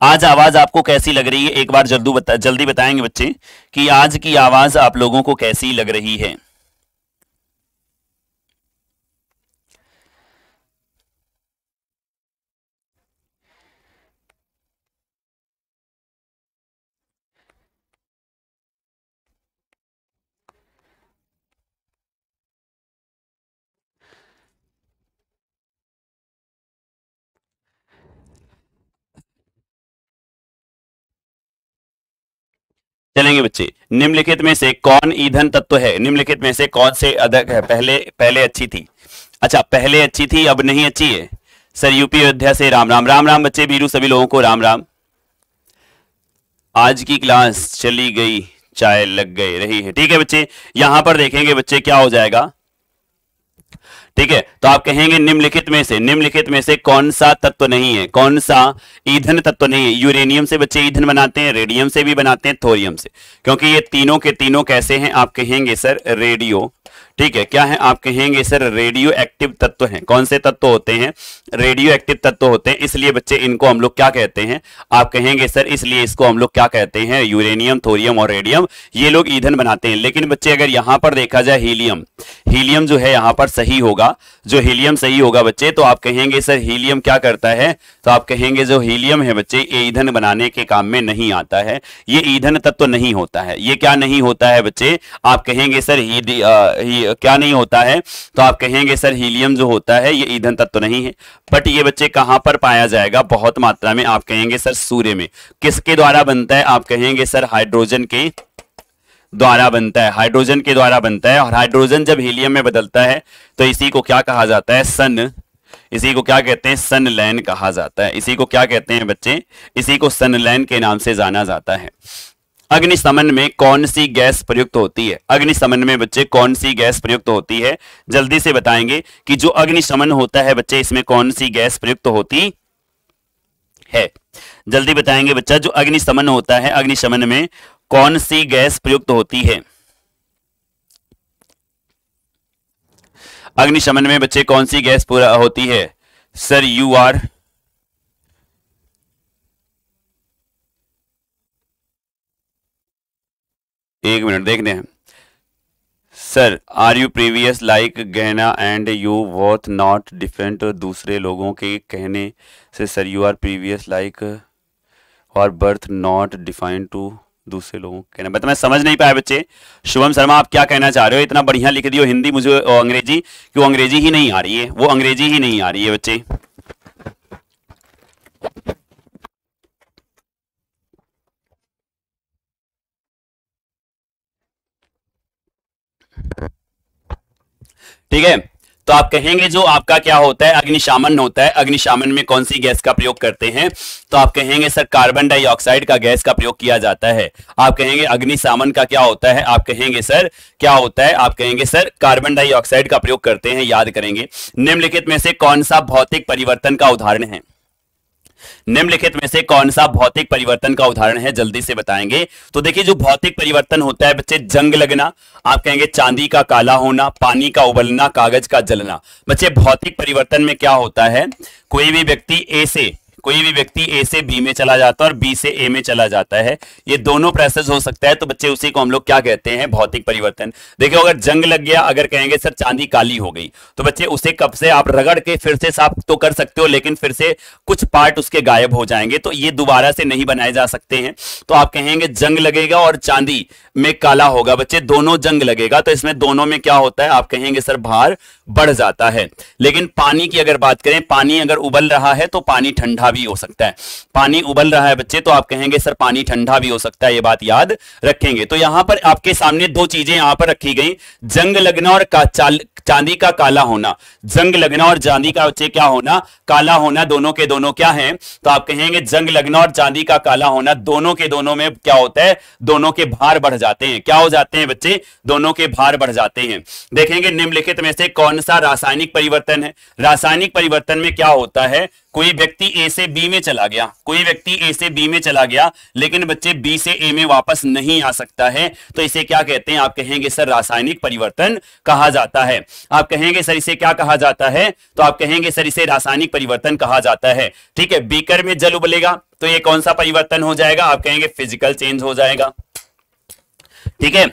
आज आवाज आपको कैसी लग रही है एक बार जल्दी बता जल्दी बताएंगे बच्चे कि आज की आवाज आप लोगों को कैसी लग रही है चलेंगे बच्चे निम्नलिखित में से कौन ईंधन तत्व है निम्नलिखित में से कौन से अधिक है पहले पहले अच्छी थी अच्छा पहले अच्छी थी अब नहीं अच्छी है सर यूपी अयोध्या से राम राम राम राम बच्चे बीरू सभी लोगों को राम राम आज की क्लास चली गई चाय लग गई रही है ठीक है बच्चे यहां पर देखेंगे बच्चे क्या हो जाएगा ठीक है तो आप कहेंगे निम्नलिखित में से निम्नलिखित में से कौन सा तत्व नहीं है कौन सा ईंधन तत्व नहीं है यूरेनियम से बच्चे ईंधन बनाते हैं रेडियम से भी बनाते हैं थोरियम से क्योंकि ये तीनों के तीनों कैसे हैं आप कहेंगे सर रेडियो ठीक है क्या है आप कहेंगे सर रेडियो एक्टिव तत्व हैं कौन से तत्व होते हैं रेडियो एक्टिव तत्व होते हैं इसलिए बच्चे इनको हम लोग क्या कहते हैं आप कहेंगे सर इसलिए इसको हम लोग क्या कहते हैं यूरेनियम थोरियम और रेडियम ये लोग ईंधन बनाते हैं लेकिन बच्चे अगर यहां पर देखा जाए हीलियम हीलियम जो है यहां पर सही होगा जो हीलियम सही होगा बच्चे तो आप कहेंगे सर हीलियम क्या करता है तो आप कहेंगे जो हीलियम है बच्चे ये ईंधन बनाने के काम में नहीं आता है ये ईंधन तत्व नहीं होता है ये क्या नहीं होता है बच्चे आप कहेंगे सर ही, क्या नहीं होता है तो आप कहेंगे सर हीलियम जो होता है ये ईंधन तत्व तो नहीं है बट ये बच्चे कहां पर पाया जाएगा बहुत मात्रा में आप कहेंगे सर सूर्य में किसके द्वारा बनता है आप कहेंगे सर हाइड्रोजन के द्वारा बनता है हाइड्रोजन के द्वारा बनता है और हाइड्रोजन जब हीलियम में बदलता है तो इसी को क्या कहा जाता है सन इसी को क्या कहते हैं सनलैन कहा जाता है इसी को क्या कहते हैं बच्चे इसी को सनलैन के नाम से जाना जाता है अग्निशमन में कौन सी गैस प्रयुक्त होती है अग्निशमन में बच्चे कौन सी गैस प्रयुक्त होती है जल्दी से बताएंगे कि जो अग्निशमन होता है बच्चे इसमें कौन सी गैस प्रयुक्त होती है जल्दी बताएंगे बच्चा जो अग्निशमन होता है अग्निशमन में कौन सी गैस प्रयुक्त होती है अग्निशमन में बच्चे कौन सी गैस पूरा होती है सर यू आर एक मिनट देखते हैं sir are you previous like गहना and you worth not different दूसरे लोगों के कहने से sir you are previous like और बर्थ नॉट डिफाइंड टू दूसरे लोगों के कहना मतलब मैं समझ नहीं पाया बच्चे शुभम शर्मा आप क्या कहना चाह रहे हो इतना बढ़िया लिख दियो हिंदी मुझे अंग्रेजी क्यों अंग्रेजी ही नहीं आ रही है वो अंग्रेजी ही नहीं आ रही है बच्चे ठीक है तो आप कहेंगे जो आपका क्या होता है अग्निशामन होता है अग्निशामन में कौन सी गैस का प्रयोग करते हैं तो आप कहेंगे सर कार्बन डाइऑक्साइड का गैस का प्रयोग किया जाता है आप कहेंगे अग्निशामन का क्या होता है आप कहेंगे सर क्या होता है आप कहेंगे सर कार्बन डाइऑक्साइड का प्रयोग करते हैं याद करेंगे निम्नलिखित में से कौन सा भौतिक परिवर्तन का उदाहरण है निम्नलिखित में से कौन सा भौतिक परिवर्तन का उदाहरण है जल्दी से बताएंगे तो देखिए जो भौतिक परिवर्तन होता है बच्चे जंग लगना आप कहेंगे चांदी का काला होना पानी का उबलना कागज का जलना बच्चे भौतिक परिवर्तन में क्या होता है कोई भी व्यक्ति ए से कोई भी व्यक्ति ए से बी में चला जाता है और बी से ए में चला जाता है ये दोनों प्रोसेस हो सकता है तो बच्चे उसी को हम लोग क्या कहते हैं भौतिक परिवर्तन देखो अगर जंग लग गया अगर कहेंगे सर चांदी काली हो गई तो बच्चे उसे कब से आप रगड़ के फिर से साफ तो कर सकते हो लेकिन फिर से कुछ पार्ट उसके गायब हो जाएंगे तो ये दोबारा से नहीं बनाए जा सकते हैं तो आप कहेंगे जंग लगेगा और चांदी में काला होगा बच्चे दोनों जंग लगेगा तो इसमें दोनों में क्या होता है आप कहेंगे सर भार बढ़ जाता है लेकिन पानी की अगर बात करें पानी अगर उबल रहा है तो पानी ठंडा ठंडा भी हो सकता है पानी उबल रहा है बच्चे तो आप कहेंगे सर पानी ठंडा भी हो सकता है ये बात याद रखेंगे तो यहां पर आपके सामने दो चीजें यहां पर रखी गई जंग लगना और चांदी का काला होना जंग लगना और चांदी का बच्चे क्या होना काला होना दोनों के दोनों क्या है तो आप कहेंगे जंग लगना और चांदी का काला होना दोनों के दोनों में क्या होता है दोनों के भार बढ़ जाते हैं क्या हो जाते हैं बच्चे दोनों के भार बढ़ जाते हैं देखेंगे निम्नलिखित में से कौन सा रासायनिक परिवर्तन है रासायनिक परिवर्तन में क्या होता है कोई व्यक्ति ए से बी में चला गया कोई व्यक्ति ए से बी में चला गया लेकिन बच्चे बी से ए में वापस नहीं आ सकता है तो इसे क्या कहते हैं आप कहेंगे सर रासायनिक परिवर्तन कहा जाता है आप कहेंगे सर इसे क्या कहा जाता है तो आप कहेंगे सर इसे रासायनिक परिवर्तन कहा जाता है ठीक है बीकर में जल उबलेगा तो ये कौन सा परिवर्तन हो जाएगा आप कहेंगे फिजिकल चेंज हो जाएगा ठीक है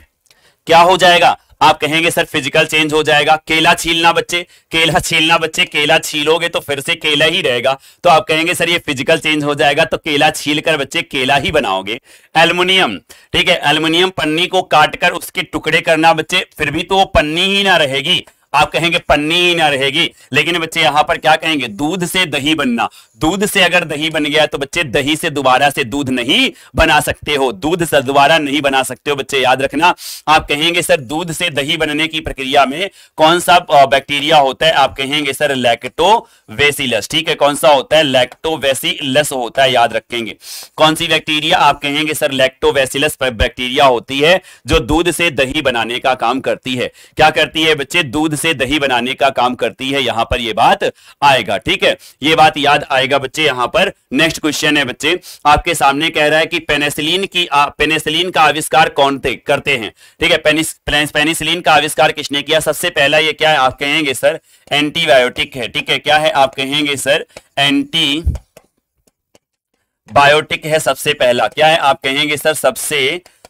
क्या हो जाएगा आप कहेंगे सर फिजिकल चेंज हो जाएगा केला छीलना बच्चे केला छीलना बच्चे केला छीलोगे तो फिर से केला ही रहेगा तो आप कहेंगे सर ये फिजिकल चेंज हो जाएगा तो केला छील कर बच्चे केला ही बनाओगे एल्यूमिनियम ठीक है एल्यूमिनियम पन्नी को काटकर उसके टुकड़े करना बच्चे फिर भी तो वो पन्नी ही ना रहेगी आप कहेंगे पन्नी ही ना रहेगी लेकिन बच्चे यहाँ पर क्या कहेंगे दूध से दही बनना दूध से अगर दही बन गया तो बच्चे दही से दोबारा से दूध नहीं बना सकते हो दूध से दोबारा नहीं बना सकते हो बच्चे याद रखना आप कहेंगे सर दूध से दही बनने की प्रक्रिया में कौन सा बैक्टीरिया होता है आप कहेंगे सर लैक्टोवेसिलस ठीक है कौन सा होता है लैक्टोवेसिलस होता है याद रखेंगे कौन सी बैक्टीरिया आप कहेंगे सर लैक्टोवेसिलस बैक्टीरिया होती है जो दूध से दही बनाने का काम करती है क्या करती है बच्चे दूध से दही बनाने का काम करती है यहां पर ये बात आएगा ठीक है ये बात याद आएगा बच्चे यहां पर नेक्स्ट क्वेश्चन है बच्चे आपके सामने कह रहा है कि पेनेसिलीन की पेनेसिलीन का आविष्कार कौन थे करते हैं ठीक है पेनिस, पेनिसिलीन का आविष्कार किसने किया सबसे पहला ये क्या है आप कहेंगे सर एंटीबायोटिक है ठीक है क्या है आप कहेंगे सर एंटी बायोटिक है सबसे पहला क्या है आप कहेंगे सर सबसे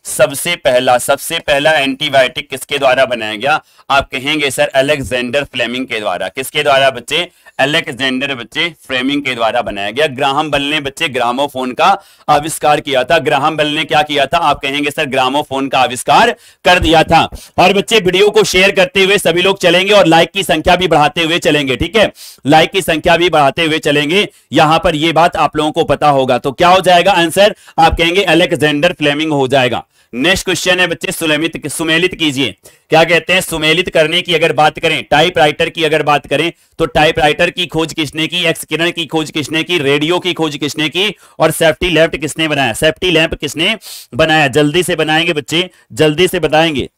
सबसे पहला सबसे पहला एंटीबायोटिक किसके द्वारा बनाया गया आप कहेंगे सर अलेक्जेंडर फ्लेमिंग के द्वारा किसके द्वारा बच्चे अलेक्जेंडर बच्चे फ्लेमिंग के द्वारा बनाया गया ग्राहम बल ने बच्चे ग्रामोफोन का आविष्कार किया था ग्राहम बल ने क्या किया था आप कहेंगे सर ग्रामोफोन का आविष्कार कर दिया था और बच्चे वीडियो को शेयर करते हुए सभी लोग चलेंगे और लाइक की संख्या भी बढ़ाते हुए चलेंगे ठीक है लाइक की संख्या भी बढ़ाते हुए चलेंगे यहां पर यह बात आप लोगों को पता होगा तो क्या हो जाएगा आंसर आप कहेंगे अलेक्जेंडर फ्लेमिंग हो जाएगा नेक्स्ट क्वेश्चन है बच्चे सुलेमित सुमेलित कीजिए क्या कहते हैं सुमेलित करने की अगर बात करें टाइपराइटर की अगर बात करें तो टाइपराइटर की खोज किसने की एक्स किरण की खोज किसने की रेडियो की खोज किसने की और सेफ्टी लैंप किसने बनाया सेफ्टी लैंप किसने बनाया जल्दी से बनाएंगे बच्चे जल्दी से बताएंगे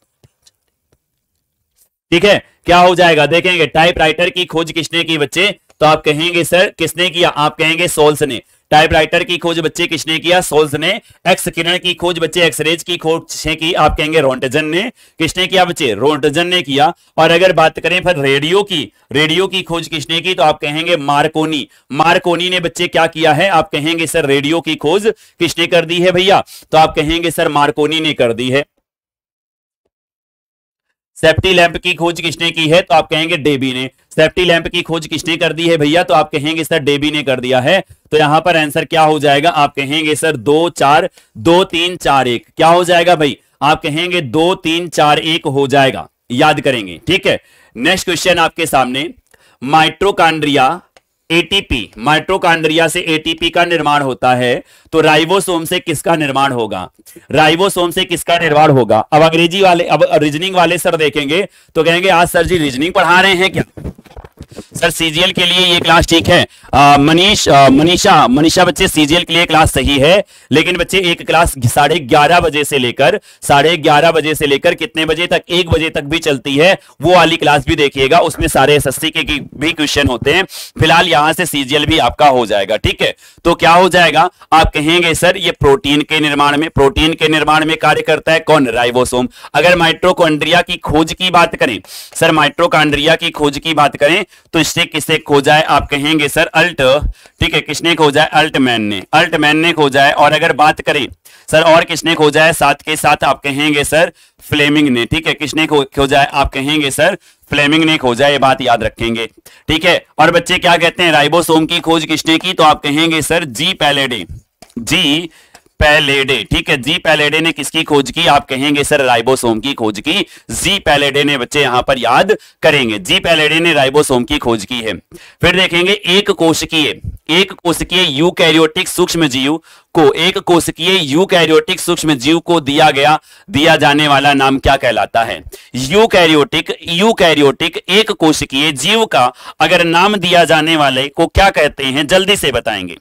ठीक है क्या हो जाएगा देखेंगे टाइपराइटर की खोज किसने की बच्चे तो आप कहेंगे सर किसने किया आप कहेंगे सोल्स ने टाइपराइटर की खोज बच्चे किसने किया सोल्स ने एक्स किरण की खोज बच्चे एक्सरेज की खोज की आप कहेंगे रोन्टजन ने किसने किया बच्चे रोन्टजन ने किया और अगर बात करें फिर रेडियो की रेडियो की खोज किसने की तो आप कहेंगे मार्कोनी मार्कोनी ने बच्चे क्या किया है आप कहेंगे सर रेडियो की खोज किसने कर दी है भैया तो आप कहेंगे सर मार्कोनी ने कर दी है सेफ्टी लैंप की खोज किसने की है तो आप कहेंगे डेबी ने सेफ्टी लैंप की खोज किसने कर दी है भैया तो आप कहेंगे सर डेबी ने कर दिया है तो यहां पर आंसर क्या हो जाएगा आप कहेंगे सर दो चार दो तीन चार एक क्या हो जाएगा भाई आप कहेंगे दो तीन चार एक हो जाएगा याद करेंगे ठीक है नेक्स्ट क्वेश्चन आपके सामने माइट्रोकांड्रिया एटीपी माइट्रोकांड्रिया से एटीपी का निर्माण होता है तो राइबोसोम से किसका निर्माण होगा राइबोसोम से किसका निर्माण होगा अब अंग्रेजी वाले अब रीजनिंग वाले सर देखेंगे तो कहेंगे आज सर जी रीजनिंग पढ़ा रहे हैं क्या सर सीजीएल के लिए ये क्लास ठीक है मनीष मनीषा मनीषा बच्चे सीजीएल के लिए क्लास सही है लेकिन बच्चे एक क्लास साढ़े ग्यारह बजे से लेकर साढ़े ग्यारह बजे से लेकर कितने बजे तक एक बजे तक भी चलती है वो वाली क्लास भी देखिएगा उसमें सारे एस के भी क्वेश्चन होते हैं फिलहाल यहां से सीजीएल भी आपका हो जाएगा ठीक है तो क्या हो जाएगा आप कहेंगे सर ये प्रोटीन के निर्माण में प्रोटीन के निर्माण में कार्य करता है कौन राइबोसोम अगर माइट्रोकॉन्ड्रिया की खोज की बात करें सर माइट्रोकॉन्ड्रिया की खोज की बात करें तो इससे किसे खोजा है आप कहेंगे सर अल्ट ठीक है किसने खोजा है अल्टमैन ने अल्टमैन ने खोजा है और अगर बात करें सर और किसने खोजा है साथ के साथ आप कहेंगे सर फ्लेमिंग ने ठीक है किसने खोजा है आप कहेंगे सर फ्लेमिंग ने खोजा ये बात याद रखेंगे ठीक है और बच्चे क्या कहते हैं राइबोसोम की खोज किसने की तो आप कहेंगे सर जी पैलेडे जी पैलेडे ठीक है जी पैलेडे ने किसकी खोज की आप कहेंगे सर राइबोसोम की खोज की जी पैलेडे ने बच्चे यहां पर याद करेंगे जी पैलेडे ने राइबोसोम की खोज की है फिर देखेंगे एक कोशिकीय एक कोशिकीय यूकैरियोटिक सूक्ष्म जीव को एक कोशिकीय यूकैरियोटिक सूक्ष्म जीव को दिया गया दिया जाने वाला नाम क्या कहलाता है यूकैरियोटिक यूकैरियोटिक एक कोशिकीय जीव का अगर नाम दिया जाने वाले को क्या कहते हैं जल्दी से बताएंगे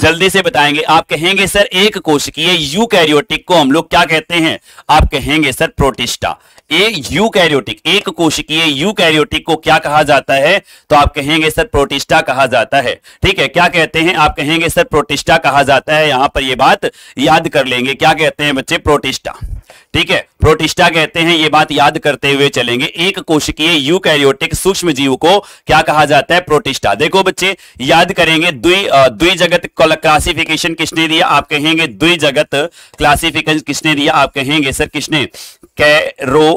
जल्दी से बताएंगे आप कहेंगे सर एक कोशिकीय यूकैरियोटिक को हम लोग क्या कहते हैं आप कहेंगे सर प्रोटिस्टा ए यूकैरियोटिक एक कोशिकीय यूकैरियोटिक को क्या कहा जाता है तो आप कहेंगे सर प्रोटिस्टा कहा जाता है ठीक है क्या कहते हैं आप कहेंगे सर प्रोटिस्टा कहा जाता है यहां पर यह बात याद कर लेंगे क्या कहते हैं बच्चे प्रोटिस्टा ठीक है प्रोटिस्टा कहते हैं ये बात याद करते हुए चलेंगे एक कोशिकीय यूकैरियोटिक सूक्ष्म जीव को क्या कहा जाता है प्रोटिस्टा देखो बच्चे याद करेंगे द्वि द्विजगत कल और क्लासिफिकेशन किसने दिया आप कहेंगे द्विजगत क्लासिफिकेशन किसने दिया आप कहेंगे सर किसने कैरो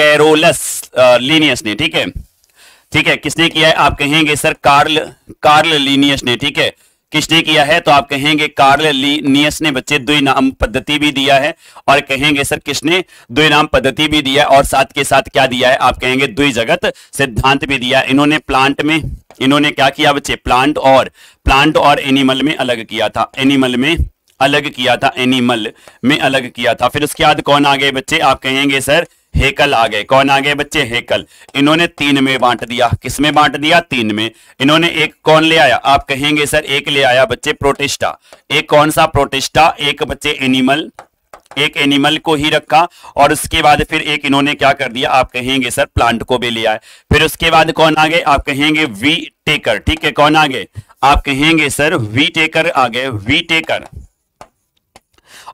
कैरोलस लीनियस ने ठीक है ठीक है किसने किया है आप कहेंगे सर कार्ल कार्ल लीनियस ने ठीक है किसने किया है तो आप कहेंगे कार्ल लीनियस ने बच्चे द्वि नाम पद्धति भी दिया है और कहेंगे सर किसने द्वि नाम पद्धति भी दिया है और साथ के साथ क्या दिया है आप कहेंगे द्वि जगत सिद्धांत भी दिया इन्होंने प्लांट में इन्होंने क्या किया बच्चे प्लांट और प्लांट और एनिमल में अलग किया था एनिमल में अलग किया था एनिमल में अलग किया था फिर उसके बाद कौन आ गए बच्चे आप कहेंगे सर हेकल आ गए कौन आ गए बच्चे हेकल इन्होंने तीन में बांट दिया किस में बांट दिया तीन में इन्होंने एक कौन ले आया आप कहेंगे सर एक ले आया बच्चे प्रोटेस्टा एक कौन सा प्रोटेस्टा एक बच्चे एनिमल एक एनिमल को ही रखा और उसके बाद फिर एक इन्होंने क्या कर दिया आप कहेंगे सर प्लांट को भी लिया है फिर उसके बाद कौन आ गए आप कहेंगे वी टेकर ठीक है कौन आ गए आप कहेंगे सर वी टेकर आ गए वी टेकर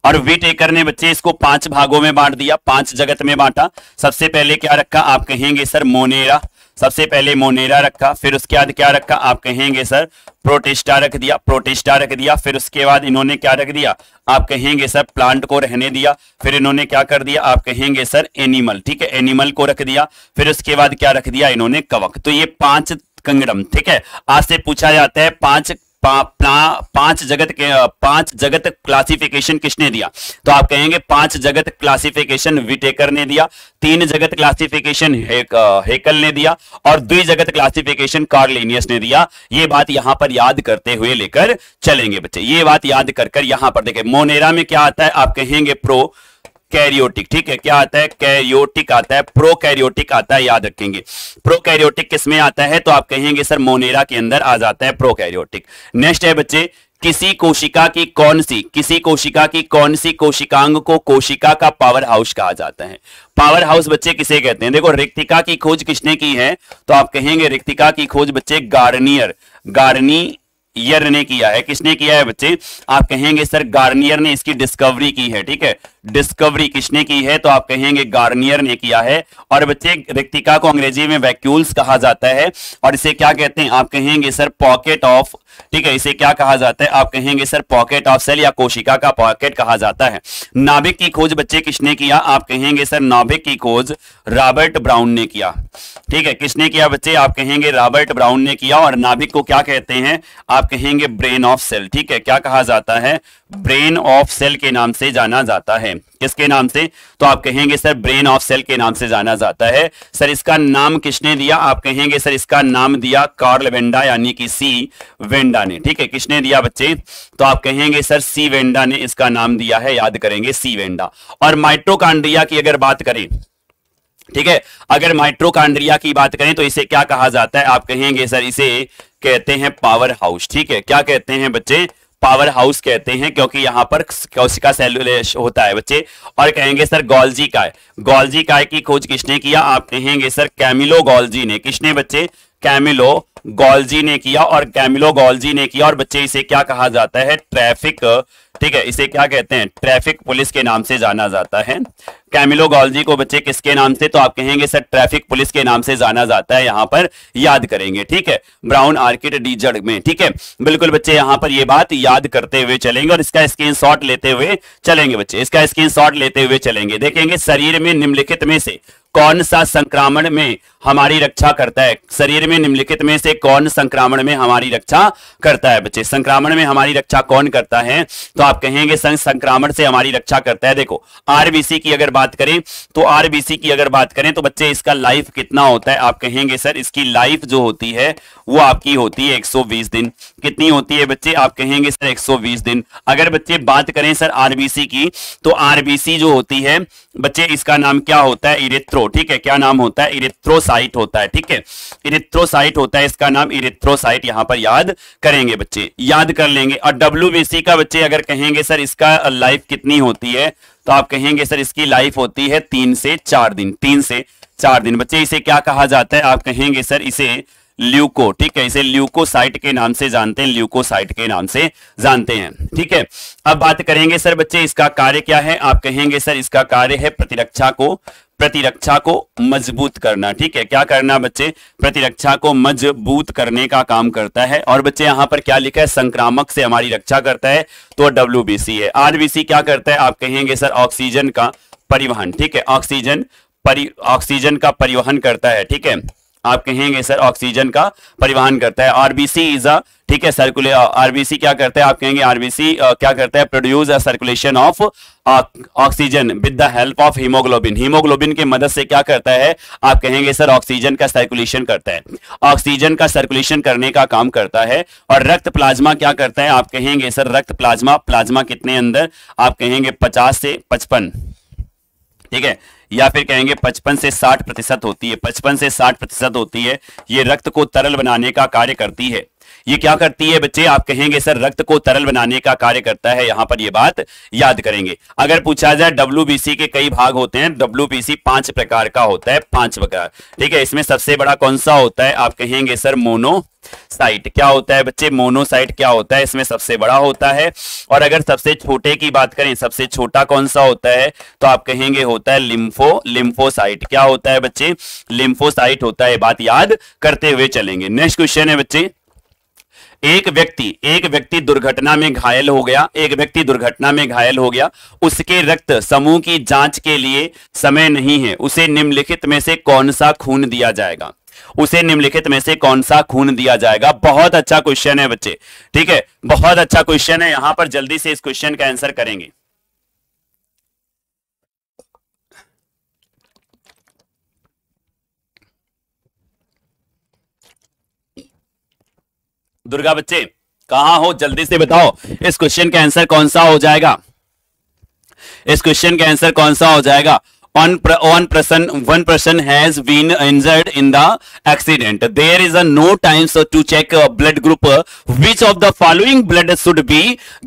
और वी टेकर ने बच्चे इसको पांच भागों में बांट दिया पांच जगत में बांटा सबसे पहले क्या रखा आप कहेंगे सर मोनेरा सबसे पहले मोनेरा रखा फिर उसके बाद क्या रखा आप कहेंगे सर प्रोटेस्टा रख दिया प्रोटेस्टा रख दिया फिर उसके बाद इन्होंने क्या रख दिया आप कहेंगे सर प्लांट को रहने दिया फिर इन्होंने क्या कर दिया आप कहेंगे सर एनिमल ठीक है एनिमल को रख दिया फिर उसके बाद क्या रख दिया इन्होंने कवक तो ये पांच कंगड़म ठीक है आज से पूछा जाता है पांच पांच जगत के पांच जगत क्लासिफिकेशन किसने दिया तो आप कहेंगे पांच जगत क्लासिफिकेशन विटेकर ने दिया तीन जगत क्लासिफिकेशन हेक, हेकल ने दिया और द्वि जगत क्लासिफिकेशन कार्लिनियस ने दिया ये बात यहां पर याद करते हुए लेकर चलेंगे बच्चे ये बात याद कर कर यहां पर देखें मोनेरा में क्या आता है आप कहेंगे प्रो कैरियोटिक ठीक है क्या आता है कैरियोटिक आता है प्रो कैरियोटिक आता है याद रखेंगे प्रो कैरियोटिक किसमें आता है तो आप कहेंगे सर मोनेरा के अंदर आ जाता है प्रो कैरियोटिक नेक्स्ट है बच्चे किसी कोशिका की कौन सी किसी कोशिका की कौन सी कोशिकांग को कोशिका का पावर हाउस कहा जाता है पावर हाउस बच्चे किसे कहते हैं देखो रिक्तिका की खोज किसने की है तो आप कहेंगे रिक्तिका की खोज बच्चे गार्नियर गार्नी ईयर ने किया है किसने किया है बच्चे आप कहेंगे सर गार्नियर ने इसकी डिस्कवरी की है ठीक है डिस्कवरी किसने की है तो आप कहेंगे गार्नियर ने किया है और बच्चे रिक्तिका को अंग्रेजी में वैक्यूल्स कहा जाता है और इसे क्या कहते हैं आप कहेंगे सर पॉकेट ऑफ ठीक है इसे क्या कहा जाता है आप कहेंगे सर पॉकेट ऑफ सेल या कोशिका का पॉकेट कहा जाता है नाभिक की खोज बच्चे किसने किया आप कहेंगे सर नाभिक की खोज रॉबर्ट ब्राउन ने किया ठीक है किसने किया बच्चे आप कहेंगे रॉबर्ट ब्राउन ने किया और नाभिक को क्या कहते हैं आप कहेंगे ब्रेन ऑफ सेल ठीक है क्या कहा जाता है ब्रेन ऑफ सेल के नाम से जाना जाता है किसके नाम से तो आप कहेंगे सर ब्रेन ऑफ सेल के नाम से जाना जाता है सर इसका नाम किसने दिया आप कहेंगे सर इसका नाम दिया कार्ल वेंडा यानी कि सी वेंडा ने ठीक है किसने दिया बच्चे तो आप कहेंगे सर सी वेंडा ने इसका नाम दिया है याद करेंगे सी वेंडा और माइट्रोकांड्रिया की अगर बात करें ठीक है अगर माइट्रोकांड्रिया की बात करें तो इसे क्या कहा जाता है आप कहेंगे सर इसे कहते हैं पावर हाउस ठीक है क्या कहते हैं बच्चे पावर हाउस कहते हैं क्योंकि यहाँ पर कौशिका सेलुलेश होता है बच्चे और कहेंगे सर गोल्जी काय गोल्जी काय की खोज किसने किया आप कहेंगे सर कैमिलो गोल्जी ने किसने बच्चे कैमिलो गोल्जी ने किया और कैमिलो गोल्जी ने किया और बच्चे इसे क्या कहा जाता है ट्रैफिक ठीक है इसे क्या कहते हैं ट्रैफिक पुलिस के नाम से जाना जाता है कैमिलो गोल्जी को बच्चे किसके नाम से तो आप कहेंगे सर ट्रैफिक पुलिस के नाम से जाना जाता है यहां पर याद करेंगे ठीक है ब्राउन आर्किड डीजड़ में ठीक है बिल्कुल बच्चे यहां पर ये बात याद करते हुए चलेंगे और इसका स्क्रीन लेते हुए चलेंगे बच्चे इसका स्क्रीन लेते हुए चलेंगे देखेंगे शरीर में निम्नलिखित में से कौन सा संक्रमण में हमारी रक्षा करता है शरीर में निम्नलिखित में से कौन संक्रमण में हमारी रक्षा करता है बच्चे संक्रमण में हमारी रक्षा कौन करता है तो आप कहेंगे संक्रमण से हमारी रक्षा करता है देखो आरबीसी की अगर बात करें तो आरबीसी की अगर बात करें तो बच्चे इसका लाइफ कितना होता है आप कहेंगे सर इसकी लाइफ जो होती है वो आपकी होती है 120 दिन कितनी होती है बच्चे आप कहेंगे सर 120 दिन अगर बच्चे बात करें सर आरबीसी की तो आरबीसी जो होती है बच्चे इसका नाम क्या होता है इरेथ्रो ठीक है क्या नाम होता है इरेथ्रोसाइट होता है ठीक है इरेथ्रोसाइट होता है इसका नाम इरेथ्रोसाइट यहां पर याद करेंगे बच्चे याद कर लेंगे और डब्ल्यू का बच्चे अगर कहेंगे सर इसका लाइफ कितनी होती है तो आप कहेंगे सर इसकी लाइफ होती है तीन से चार दिन तीन से चार दिन बच्चे इसे क्या कहा जाता है आप कहेंगे सर इसे ल्यूको ठीक है इसे ल्यूकोसाइट के नाम से जानते हैं ल्यूकोसाइट के नाम से जानते हैं ठीक है अब बात करेंगे सर बच्चे इसका कार्य क्या है आप कहेंगे सर इसका कार्य है प्रतिरक्षा को प्रतिरक्षा को मजबूत करना ठीक है क्या करना बच्चे प्रतिरक्षा को मजबूत करने का काम करता है और बच्चे यहां पर क्या लिखा है संक्रामक से हमारी रक्षा करता है तो डब्ल्यू है आरबीसी क्या करता है आप कहेंगे सर ऑक्सीजन का परिवहन ठीक है ऑक्सीजन परि ऑक्सीजन का परिवहन करता है ठीक है आप कहेंगे सर ऑक्सीजन का परिवहन करता है आरबीसी इज अ ठीक है सर्कुले आरबीसी uh, क्या करता है आप कहेंगे आरबीसी uh, क्या करता है produce a circulation of oxygen with the help of haemoglobin haemoglobin के मदद से क्या करता है आप कहेंगे सर ऑक्सीजन का सर्कुलेशन करता है ऑक्सीजन का सर्कुलेशन करने का काम करता है और रक्त प्लाज्मा क्या करता है आप कहेंगे सर रक्त प्लाज्मा प्लाज्मा कितने अंदर आप कहेंगे पचास से पचपन ठीक है या फिर कहेंगे 55 से 60 प्रतिशत होती है 55 से 60 प्रतिशत होती है ये रक्त को तरल बनाने का कार्य करती है ये क्या करती है बच्चे आप कहेंगे सर रक्त को तरल बनाने का कार्य करता है यहां पर ये बात याद करेंगे अगर पूछा जाए डब्ल्यू के कई भाग होते हैं डब्ल्यू पांच प्रकार का होता है पांच प्रकार ठीक है इसमें सबसे बड़ा कौन सा होता है आप कहेंगे सर मोनो साइट क्या होता है बच्चे मोनोसाइट क्या होता है इसमें सबसे बड़ा होता है और अगर सबसे छोटे की बात करें सबसे छोटा कौन सा होता है तो आप कहेंगे होता है लिम्फो लिम्फोसाइट क्या होता है बच्चे लिम्फोसाइट होता है बात याद करते हुए चलेंगे नेक्स्ट क्वेश्चन है बच्चे एक व्यक्ति एक व्यक्ति दुर्घटना में घायल हो गया एक व्यक्ति दुर्घटना में घायल हो गया उसके रक्त समूह की जांच के लिए समय नहीं है उसे निम्नलिखित में से कौन सा खून दिया जाएगा उसे निम्नलिखित में से कौन सा खून दिया जाएगा बहुत अच्छा क्वेश्चन है बच्चे ठीक है बहुत अच्छा क्वेश्चन है यहां पर जल्दी से इस क्वेश्चन का आंसर करेंगे दुर्गा बच्चे कहा हो जल्दी से बताओ इस क्वेश्चन का आंसर कौन सा हो जाएगा इस क्वेश्चन का आंसर कौन सा हो जाएगा one person one person has been injured in the accident there is a no times to check blood group which of the following blood should be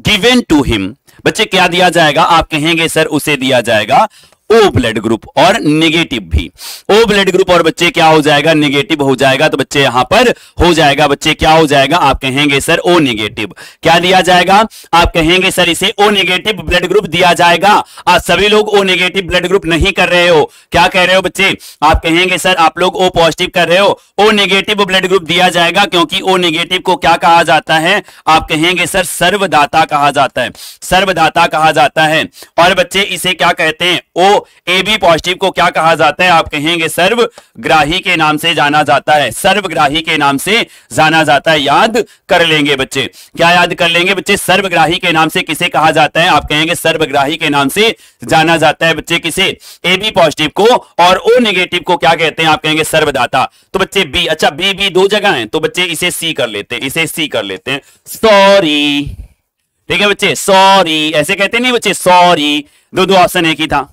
given to him बच्चे क्या दिया जाएगा आप कहेंगे सर उसे दिया जाएगा ओ ब्लड ग्रुप और निगेटिव भी ओ ब्लड ग्रुप और बच्चे क्या हो जाएगा निगेटिव हो जाएगा तो बच्चे यहां पर हो जाएगा बच्चे क्या हो जाएगा आप कहेंगे सर ओ निगेटिव क्या दिया जाएगा आप कहेंगे सर इसे ओ निगेटिव ब्लड ग्रुप दिया जाएगा आज सभी लोग ओ निगेटिव ब्लड ग्रुप नहीं कर रहे हो क्या कह रहे हो बच्चे आप कहेंगे सर आप लोग ओ पॉजिटिव कर रहे हो ओ निगेटिव ब्लड ग्रुप दिया जाएगा क्योंकि ओ निगेटिव को क्या कहा जाता है आप कहेंगे सर सर्वदाता कहा जाता है सर्वदाता कहा जाता है और बच्चे इसे क्या कहते हैं ओ ए बी पॉजिटिव को क्या कहा जाता है आप कहेंगे सर्वग्राही के नाम से जाना जाता है सर्वग्राही के नाम से जाना जाता है याद कर लेंगे बच्चे क्या याद कर लेंगे बच्चे सर्वग्राही के नाम से किसे कहा जाता है आप कहेंगे सर्वग्राही के नाम से जाना जाता है बच्चे किसे ए बी पॉजिटिव को और ओ निगेटिव को क्या कहते हैं आप कहेंगे सर्वदाता तो बच्चे बी अच्छा बी बी दो जगह है तो बच्चे इसे सी कर लेते हैं इसे सी कर लेते हैं सॉरी ठीक है बच्चे सॉरी ऐसे कहते नहीं बच्चे सॉरी दो दो ऑप्शन एक ही था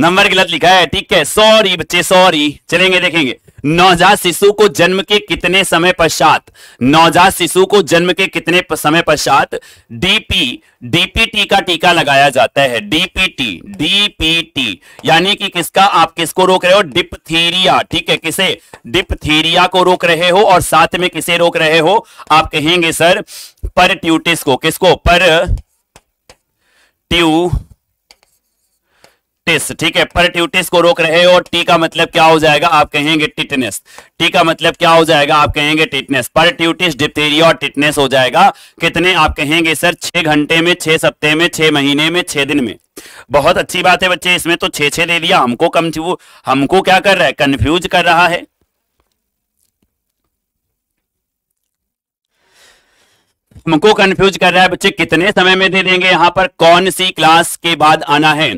नंबर गलत लिखा है ठीक है सॉरी बच्चे सॉरी चलेंगे देखेंगे नवजात शिशु को जन्म के कितने समय पश्चात नवजात शिशु को जन्म के कितने समय पश्चात डीपी डीपीटी का टीका लगाया जाता है डीपीटी डीपीटी यानी कि किसका आप किसको रोक रहे हो डिपथीरिया ठीक है किसे डिपथीरिया को रोक रहे हो और साथ में किसे रोक रहे हो आप कहेंगे सर पर ट्यूटिस को किसको पर ट्यू टिस ठीक है परट्यूटिस को रोक रहे हो टी का मतलब क्या हो जाएगा आप कहेंगे टिटनेस टी का मतलब क्या हो जाएगा आप कहेंगे टिटनेस परट्यूटिस डिप्थेरिया और टिटनेस हो जाएगा कितने आप कहेंगे सर छह घंटे में छह सप्ते में छह महीने में छह दिन में बहुत अच्छी बात है बच्चे इसमें तो छे छे दे दिया हमको कम हमको क्या कर रहा है कंफ्यूज कर रहा है हमको कंफ्यूज कर रहा है बच्चे कितने समय में दे देंगे यहाँ पर कौन सी क्लास के बाद आना है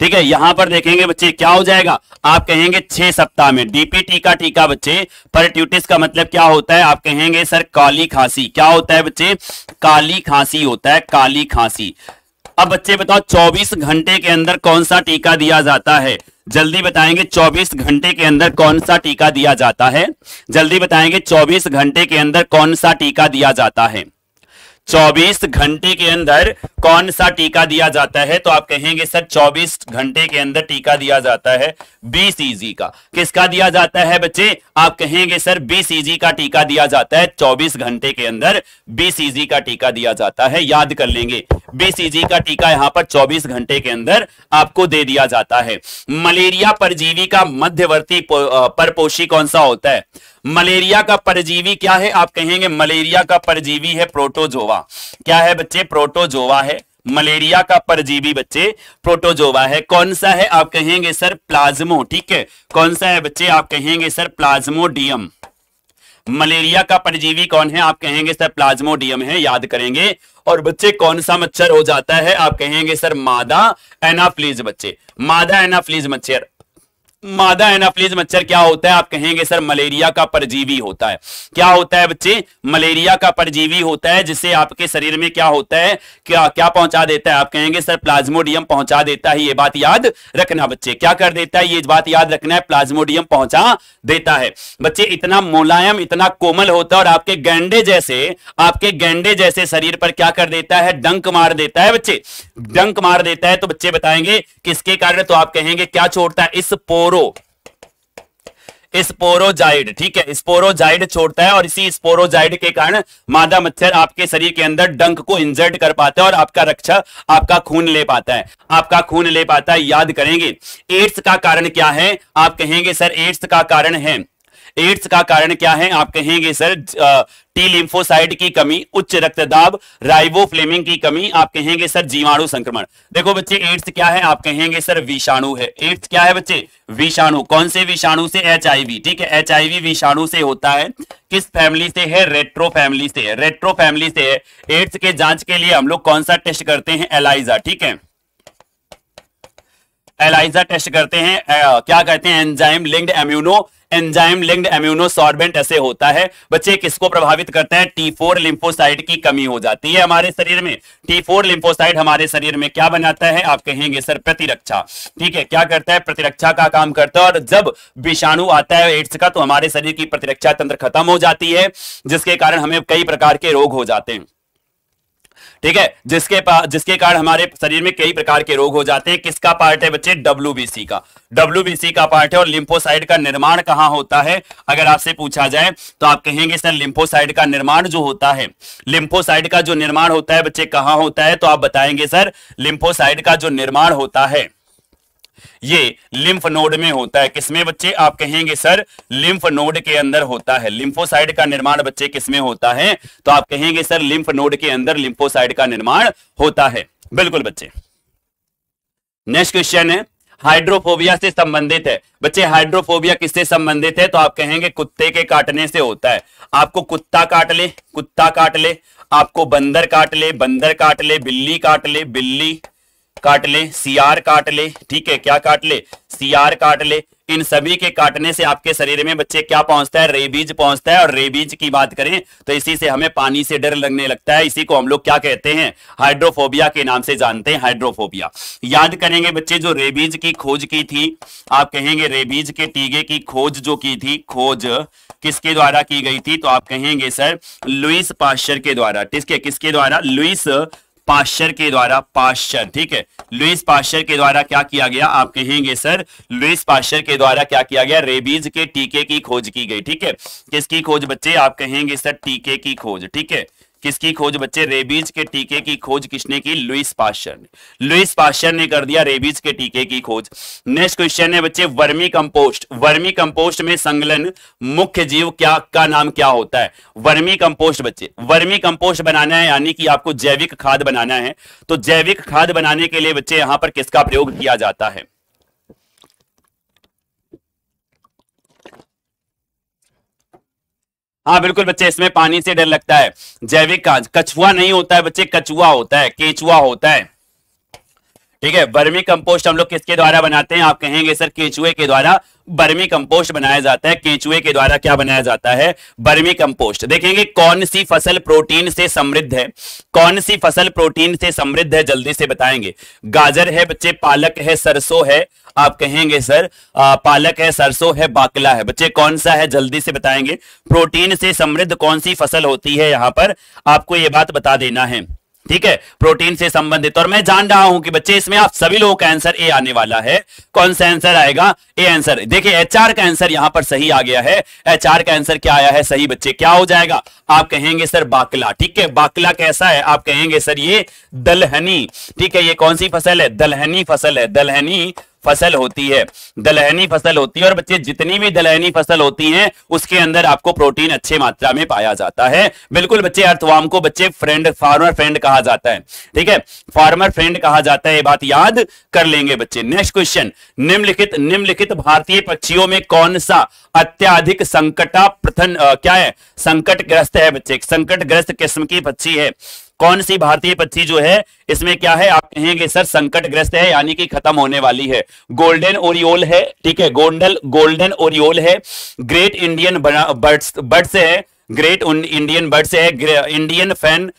ठीक है यहाँ पर देखेंगे बच्चे क्या हो जाएगा आप कहेंगे छह सप्ताह में डीपीटी का टीका बच्चे पर ट्यूटिस का मतलब क्या होता है आप कहेंगे सर काली खांसी क्या होता है बच्चे काली खांसी होता है काली खांसी अब बच्चे बताओ 24 घंटे के अंदर कौन सा टीका दिया जाता है जल्दी बताएंगे 24 घंटे के अंदर कौन सा टीका दिया जाता है जल्दी बताएंगे 24 घंटे के अंदर कौन सा टीका दिया जाता है 24 घंटे के अंदर कौन सा टीका दिया जाता है तो आप कहेंगे सर 24 घंटे के अंदर टीका दिया जाता है बीसीजी का किसका दिया जाता है बच्चे आप कहेंगे सर बीसीजी का टीका दिया जाता है 24 घंटे के अंदर बीसीजी का टीका दिया जाता है याद कर लेंगे बीसीजी का टीका यहां पर 24 घंटे के अंदर आपको दे दिया जाता है मलेरिया परजीवी का मध्यवर्ती परपोषी कौन सा होता है मलेरिया का परजीवी क्या है आप कहेंगे मलेरिया का परजीवी है प्रोटोजोवा क्या है बच्चे प्रोटोजोवा है मलेरिया का परजीवी बच्चे प्रोटोजोवा है कौन सा है आप कहेंगे सर प्लाज्मो ठीक है कौन सा है बच्चे आप कहेंगे सर प्लाज्मोडियम मलेरिया का परजीवी कौन है आप कहेंगे सर प्लाज्मोडियम है याद करेंगे और बच्चे कौन सा मच्छर हो जाता है आप कहेंगे सर मादा एनाफ्लीज बच्चे मादा एनाफ्लीज मच्छर मादा एनाफ्लिज मच्छर क्या होता है आप कहेंगे सर मलेरिया का परजीवी होता है क्या होता है बच्चे मलेरिया का परजीवी होता है जिसे आपके शरीर में क्या होता है क्या क्या पहुंचा देता है आप कहेंगे सर प्लाज्मोडियम पहुंचा देता है ये बात याद रखना बच्चे क्या कर देता है ये बात याद रखना है प्लाज्मोडियम पहुंचा देता है बच्चे इतना मुलायम इतना कोमल होता है और आपके गेंडे जैसे आपके गेंडे जैसे शरीर पर क्या कर देता है डंक मार देता है बच्चे डंक मार देता है तो बच्चे बताएंगे किसके कारण तो आप कहेंगे क्या छोड़ता है इस पोर स्पोरो स्पोरोजाइड ठीक है स्पोरोजाइड छोड़ता है और इसी स्पोरोजाइड के कारण मादा मच्छर आपके शरीर के अंदर डंक को इंजर्ट कर पाता है और आपका रक्षा आपका खून ले पाता है आपका खून ले पाता है याद करेंगे एड्स का कारण क्या है आप कहेंगे सर एड्स का कारण है एड्स का कारण क्या है आप कहेंगे सर टी लिम्फोसाइड की कमी उच्च रक्तदाब फ्लेमिंग की कमी आप कहेंगे सर जीवाणु संक्रमण देखो बच्चे एड्स क्या है आप कहेंगे सर विषाणु है एड्स क्या है बच्चे विषाणु कौन से विषाणु से एच ठीक है एच विषाणु से होता है किस फैमिली से है रेट्रो फैमिली से है रेट्रो फैमिली से है एड्स के जांच के लिए हम लोग कौन सा टेस्ट करते हैं एलाइजा ठीक है एलाइजा टेस्ट करते हैं आ, क्या कहते हैं enzyme linked immuno enzyme linked immunosorbent ऐसे होता है बच्चे किसको प्रभावित करता है टी फोर लिंफोसाइड की कमी हो जाती है हमारे शरीर में टी फोर लिंफोसाइड हमारे शरीर में क्या बनाता है आप कहेंगे सर प्रतिरक्षा ठीक है क्या करता है प्रतिरक्षा का काम करता है और जब विषाणु आता है एड्स का तो हमारे शरीर की प्रतिरक्षा तंत्र खत्म हो जाती है जिसके कारण हमें कई प्रकार के रोग हो जाते हैं ठीक है जिसके जिसके कारण हमारे शरीर में कई प्रकार के रोग हो जाते हैं किसका पार्ट है बच्चे डब्ल्यू का डब्ल्यू का पार्ट है और लिम्फोसाइड का निर्माण कहाँ होता है अगर आपसे पूछा जाए तो आप कहेंगे सर लिम्फोसाइड का निर्माण जो होता है लिम्फोसाइड का जो निर्माण होता है बच्चे कहाँ होता है तो आप बताएंगे सर लिम्फोसाइड का जो निर्माण होता है ये लिम्फ नोड में होता है किसमें बच्चे आप कहेंगे सर लिम्फ नोड के अंदर होता है लिम्फोसाइड का निर्माण बच्चे किसमें होता है तो आप कहेंगे सर लिम्फ नोड के अंदर लिम्फोसाइड का निर्माण होता है बिल्कुल बच्चे नेक्स्ट क्वेश्चन है हाइड्रोफोबिया से संबंधित है बच्चे हाइड्रोफोबिया किससे संबंधित है तो आप कहेंगे कुत्ते के काटने से होता है आपको कुत्ता काट ले कुत्ता काट ले आपको बंदर काट ले बंदर काट ले बिल्ली काट ले बिल्ली काट ले आर काट ले ठीक है क्या काट ले आर काट ले इन सभी के काटने से आपके शरीर में बच्चे क्या पहुंचता है रेबीज पहुंचता है और रेबीज की बात करें तो इसी से हमें पानी से डर लगने लगता है इसी को हम लोग क्या कहते हैं हाइड्रोफोबिया के नाम से जानते हैं हाइड्रोफोबिया याद करेंगे बच्चे जो रेबीज की खोज की थी आप कहेंगे रेबीज के टीके की खोज जो की थी खोज किसके द्वारा की गई थी तो आप कहेंगे सर लुइस पाश्चर के द्वारा ठीक है किसके द्वारा लुइस पाश्चर के द्वारा पाश्चर ठीक है लुइस पाश्चर के द्वारा क्या किया गया आप कहेंगे सर लुइस पाश्चर के द्वारा क्या किया गया रेबीज के टीके की खोज की गई ठीक है किसकी खोज बच्चे आप कहेंगे सर टीके की खोज ठीक है किसकी खोज बच्चे रेबीज के टीके की खोज किसने की लुइस पाशर ने लुइस पाशर ने कर दिया रेबीज के टीके की खोज नेक्स्ट क्वेश्चन है बच्चे वर्मी कंपोस्ट वर्मी कंपोस्ट में संगलन मुख्य जीव क्या का नाम क्या होता है वर्मी कंपोस्ट बच्चे वर्मी कंपोस्ट बनाना है यानी कि आपको जैविक खाद बनाना है तो जैविक खाद बनाने के लिए बच्चे यहां पर किसका प्रयोग किया जाता है हाँ बिल्कुल बच्चे इसमें पानी से डर लगता है जैविक कांच कछुआ नहीं होता है बच्चे कछुआ होता है केचुआ होता है ठीक है बर्मी कंपोस्ट हम लोग किसके द्वारा बनाते हैं आप कहेंगे सर केचुए के द्वारा बर्मी कंपोस्ट बनाया जाता है केचुए के द्वारा क्या बनाया जाता है बर्मी कंपोस्ट देखेंगे कौन सी फसल प्रोटीन से समृद्ध है कौन सी फसल प्रोटीन से समृद्ध है जल्दी से बताएंगे गाजर है बच्चे पालक है सरसों है आप कहेंगे सर आ, पालक है सरसों है बाकला है बच्चे कौन सा है जल्दी से बताएंगे प्रोटीन से समृद्ध कौन सी फसल होती है यहां पर आपको ये बात बता देना है ठीक है प्रोटीन से संबंधित और मैं जान रहा हूं कि बच्चे इसमें आप सभी लोगों का आंसर ए आने वाला है कौन सा आंसर आएगा ए आंसर देखिए एचआर का आंसर यहां पर सही आ गया है एचआर का आंसर क्या आया है सही बच्चे क्या हो जाएगा आप कहेंगे सर बाकला ठीक है बाकला कैसा है आप कहेंगे सर ये दलहनी ठीक है ये कौन सी फसल है दलहनी फसल है दलहनी फसल होती है दलहनी फसल होती है और बच्चे जितनी भी दलहनी फसल होती है उसके अंदर आपको प्रोटीन अच्छे मात्रा में पाया जाता है बिल्कुल बच्चे अर्थवाम को बच्चे फ्रेंड फार्मर फ्रेंड कहा जाता है ठीक है फार्मर फ्रेंड कहा जाता है ये बात याद कर लेंगे बच्चे नेक्स्ट क्वेश्चन निम्नलिखित निम्नलिखित भारतीय पक्षियों में कौन सा अत्याधिक संकटा प्रथन क्या है संकटग्रस्त है बच्चे संकटग्रस्त किस्म की पक्षी है कौन सी भारतीय पक्षी जो है इसमें क्या है आप कहेंगे सर संकट ग्रस्त है यानी कि खत्म होने वाली है गोल्डन ओरियोल है ठीक है गोल्डन गोल्डन ओरियोल है ग्रेट इंडियन बर्ड्स बर्ड्स है ग्रेट इंडियन बर्ड्स है इंडियन फैन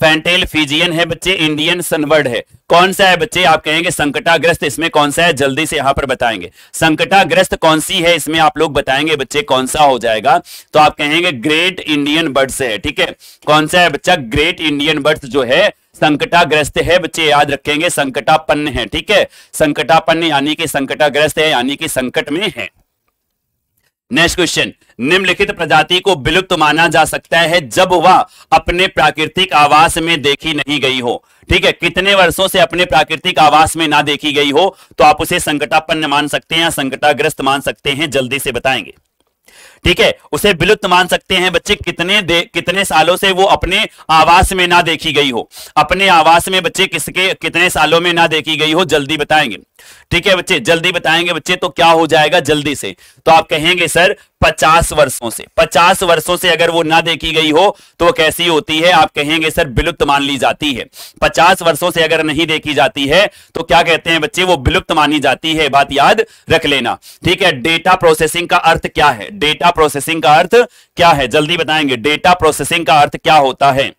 फैंटेल फिजियन है बच्चे इंडियन सनवर्ड है कौन सा है बच्चे आप कहेंगे संकटाग्रस्त इसमें कौन सा है जल्दी से यहां पर बताएंगे संकटाग्रस्त कौन सी है इसमें आप लोग बताएंगे बच्चे कौन सा हो जाएगा तो आप कहेंगे ग्रेट इंडियन बर्ड से है ठीक है कौन सा है बच्चा ग्रेट इंडियन बर्ड जो है संकटाग्रस्त है बच्चे याद रखेंगे संकटापन्न है ठीक है संकटापन्न यानी कि संकटाग्रस्त है यानी कि संकट में है नेक्स्ट क्वेश्चन निम्नलिखित प्रजाति को विलुप्त माना जा सकता है जब वह अपने प्राकृतिक आवास में देखी नहीं गई हो ठीक है कितने वर्षों से अपने प्राकृतिक आवास में ना देखी गई हो तो आप उसे संकटापन्न मान सकते हैं संकटाग्रस्त मान सकते हैं जल्दी से बताएंगे ठीक है उसे विलुप्त मान सकते हैं बच्चे कितने दे, कितने सालों से वो अपने आवास में ना देखी गई हो अपने आवास में बच्चे किसके कितने सालों में ना देखी गई हो जल्दी बताएंगे ठीक है बच्चे जल्दी बताएंगे बच्चे तो क्या हो जाएगा जल्दी से तो आप कहेंगे सर पचास वर्षों से पचास वर्षों से अगर वो ना देखी गई हो तो वो कैसी होती है आप कहेंगे सर विलुप्त मान ली जाती है पचास वर्षों से अगर नहीं देखी जाती है तो क्या कहते हैं बच्चे वो विलुप्त मानी जाती है बात याद रख लेना ठीक है डेटा प्रोसेसिंग का अर्थ क्या है डेटा प्रोसेसिंग का अर्थ क्या है जल्दी बताएंगे डेटा प्रोसेसिंग का अर्थ क्या होता है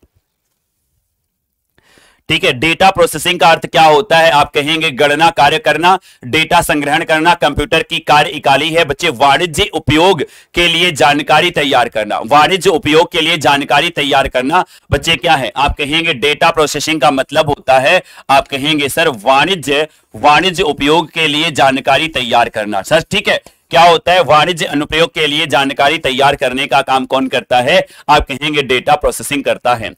ठीक है डेटा प्रोसेसिंग का अर्थ क्या होता है आप कहेंगे गणना कार्य करना डेटा संग्रहण करना कंप्यूटर की कार्य इकाली है बच्चे वाणिज्य उपयोग के लिए जानकारी तैयार करना वाणिज्य उपयोग के लिए जानकारी तैयार करना बच्चे क्या है आप कहेंगे डेटा प्रोसेसिंग का मतलब होता है आप कहेंगे सर वाणिज्य वाणिज्य उपयोग के लिए जानकारी तैयार करना सर ठीक है क्या होता है वाणिज्य अनुप्रयोग के लिए जानकारी तैयार करने का काम कौन करता है आप कहेंगे डेटा प्रोसेसिंग करता है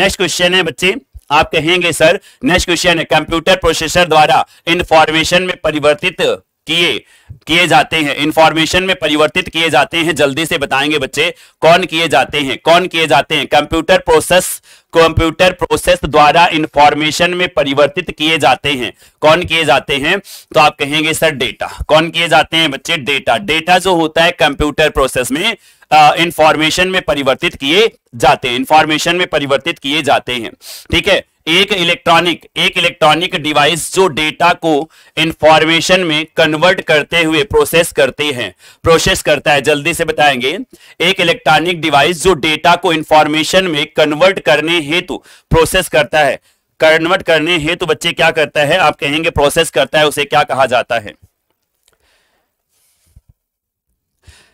नेक्स्ट क्वेश्चन है बच्चे आप कहेंगे सर नेक्स्ट क्वेश्चन है कंप्यूटर प्रोसेसर द्वारा इंफॉर्मेशन में परिवर्तित किए किए जाते हैं इंफॉर्मेशन में परिवर्तित किए जाते हैं जल्दी से बताएंगे बच्चे कौन किए जाते हैं कौन किए जाते हैं कंप्यूटर प्रोसेस कंप्यूटर प्रोसेस द्वारा इंफॉर्मेशन में परिवर्तित किए जाते हैं कौन किए जाते हैं तो आप कहेंगे सर डेटा कौन किए जाते हैं बच्चे डेटा डेटा जो होता है कंप्यूटर प्रोसेस में इंफॉर्मेशन में परिवर्तित किए जाते हैं इंफॉर्मेशन में परिवर्तित किए जाते हैं ठीक है एक इलेक्ट्रॉनिक एक इलेक्ट्रॉनिक डिवाइस जो डेटा को इंफॉर्मेशन में कन्वर्ट करते हुए प्रोसेस करते हैं प्रोसेस करता है जल्दी से बताएंगे एक इलेक्ट्रॉनिक डिवाइस जो डेटा को इंफॉर्मेशन में कन्वर्ट करने हेतु प्रोसेस करता है कन्वर्ट करने हेतु बच्चे क्या करता है आप कहेंगे प्रोसेस करता है उसे क्या कहा जाता है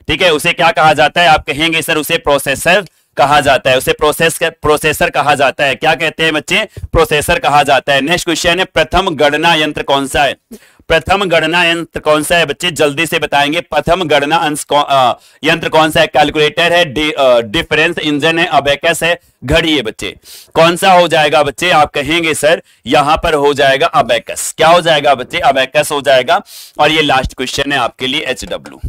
ठीक है उसे क्या कहा जाता है आप कहेंगे सर उसे प्रोसेसर कहा जाता है उसे प्रोसेस प्रोसेसर कहा जाता है क्या कहते हैं बच्चे प्रोसेसर कहा जाता है नेक्स्ट क्वेश्चन है प्रथम गणना यंत्र कौन सा है प्रथम गणना यंत्र कौन सा है बच्चे जल्दी से बताएंगे प्रथम गणना यंत्र कौन सा है कैलकुलेटर है डि, डिफरेंस इंजन है अबेकस है घड़ी है बच्चे कौन सा हो जाएगा बच्चे आप कहेंगे सर यहां पर हो जाएगा अबेकस क्या हो जाएगा बच्चे अबेकस हो जाएगा और ये लास्ट क्वेश्चन है आपके लिए एच डब्ल्यू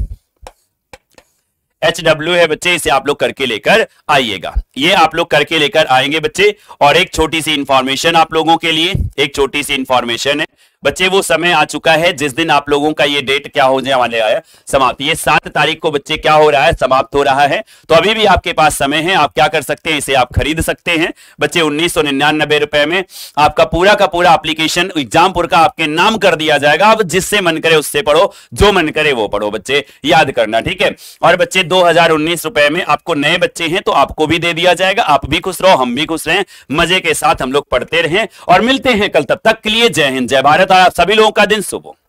एच डब्ल्यू है बच्चे इसे आप लोग करके लेकर आइएगा ये आप लोग करके लेकर आएंगे बच्चे और एक छोटी सी इंफॉर्मेशन आप लोगों के लिए एक छोटी सी इंफॉर्मेशन है बच्चे वो समय आ चुका है जिस दिन आप लोगों का ये डेट क्या हो जाने वाले है समाप्त ये सात तारीख को बच्चे क्या हो रहा है समाप्त हो रहा है तो अभी भी आपके पास समय है आप क्या कर सकते हैं इसे आप खरीद सकते हैं बच्चे उन्नीस सौ निन्यानबे रुपए में आपका पूरा का पूरा एप्लीकेशन एग्जामपुर का आपके नाम कर दिया जाएगा आप जिससे मन करे उससे पढ़ो जो मन करे वो पढ़ो बच्चे याद करना ठीक है और बच्चे दो रुपए में आपको नए बच्चे हैं तो आपको भी दे दिया जाएगा आप भी खुश रहो हम भी खुश रहे मजे के साथ हम लोग पढ़ते रहे और मिलते हैं कल तब तक के लिए जय हिंद जय भारत रहता सभी लोगों का दिन शुभ हो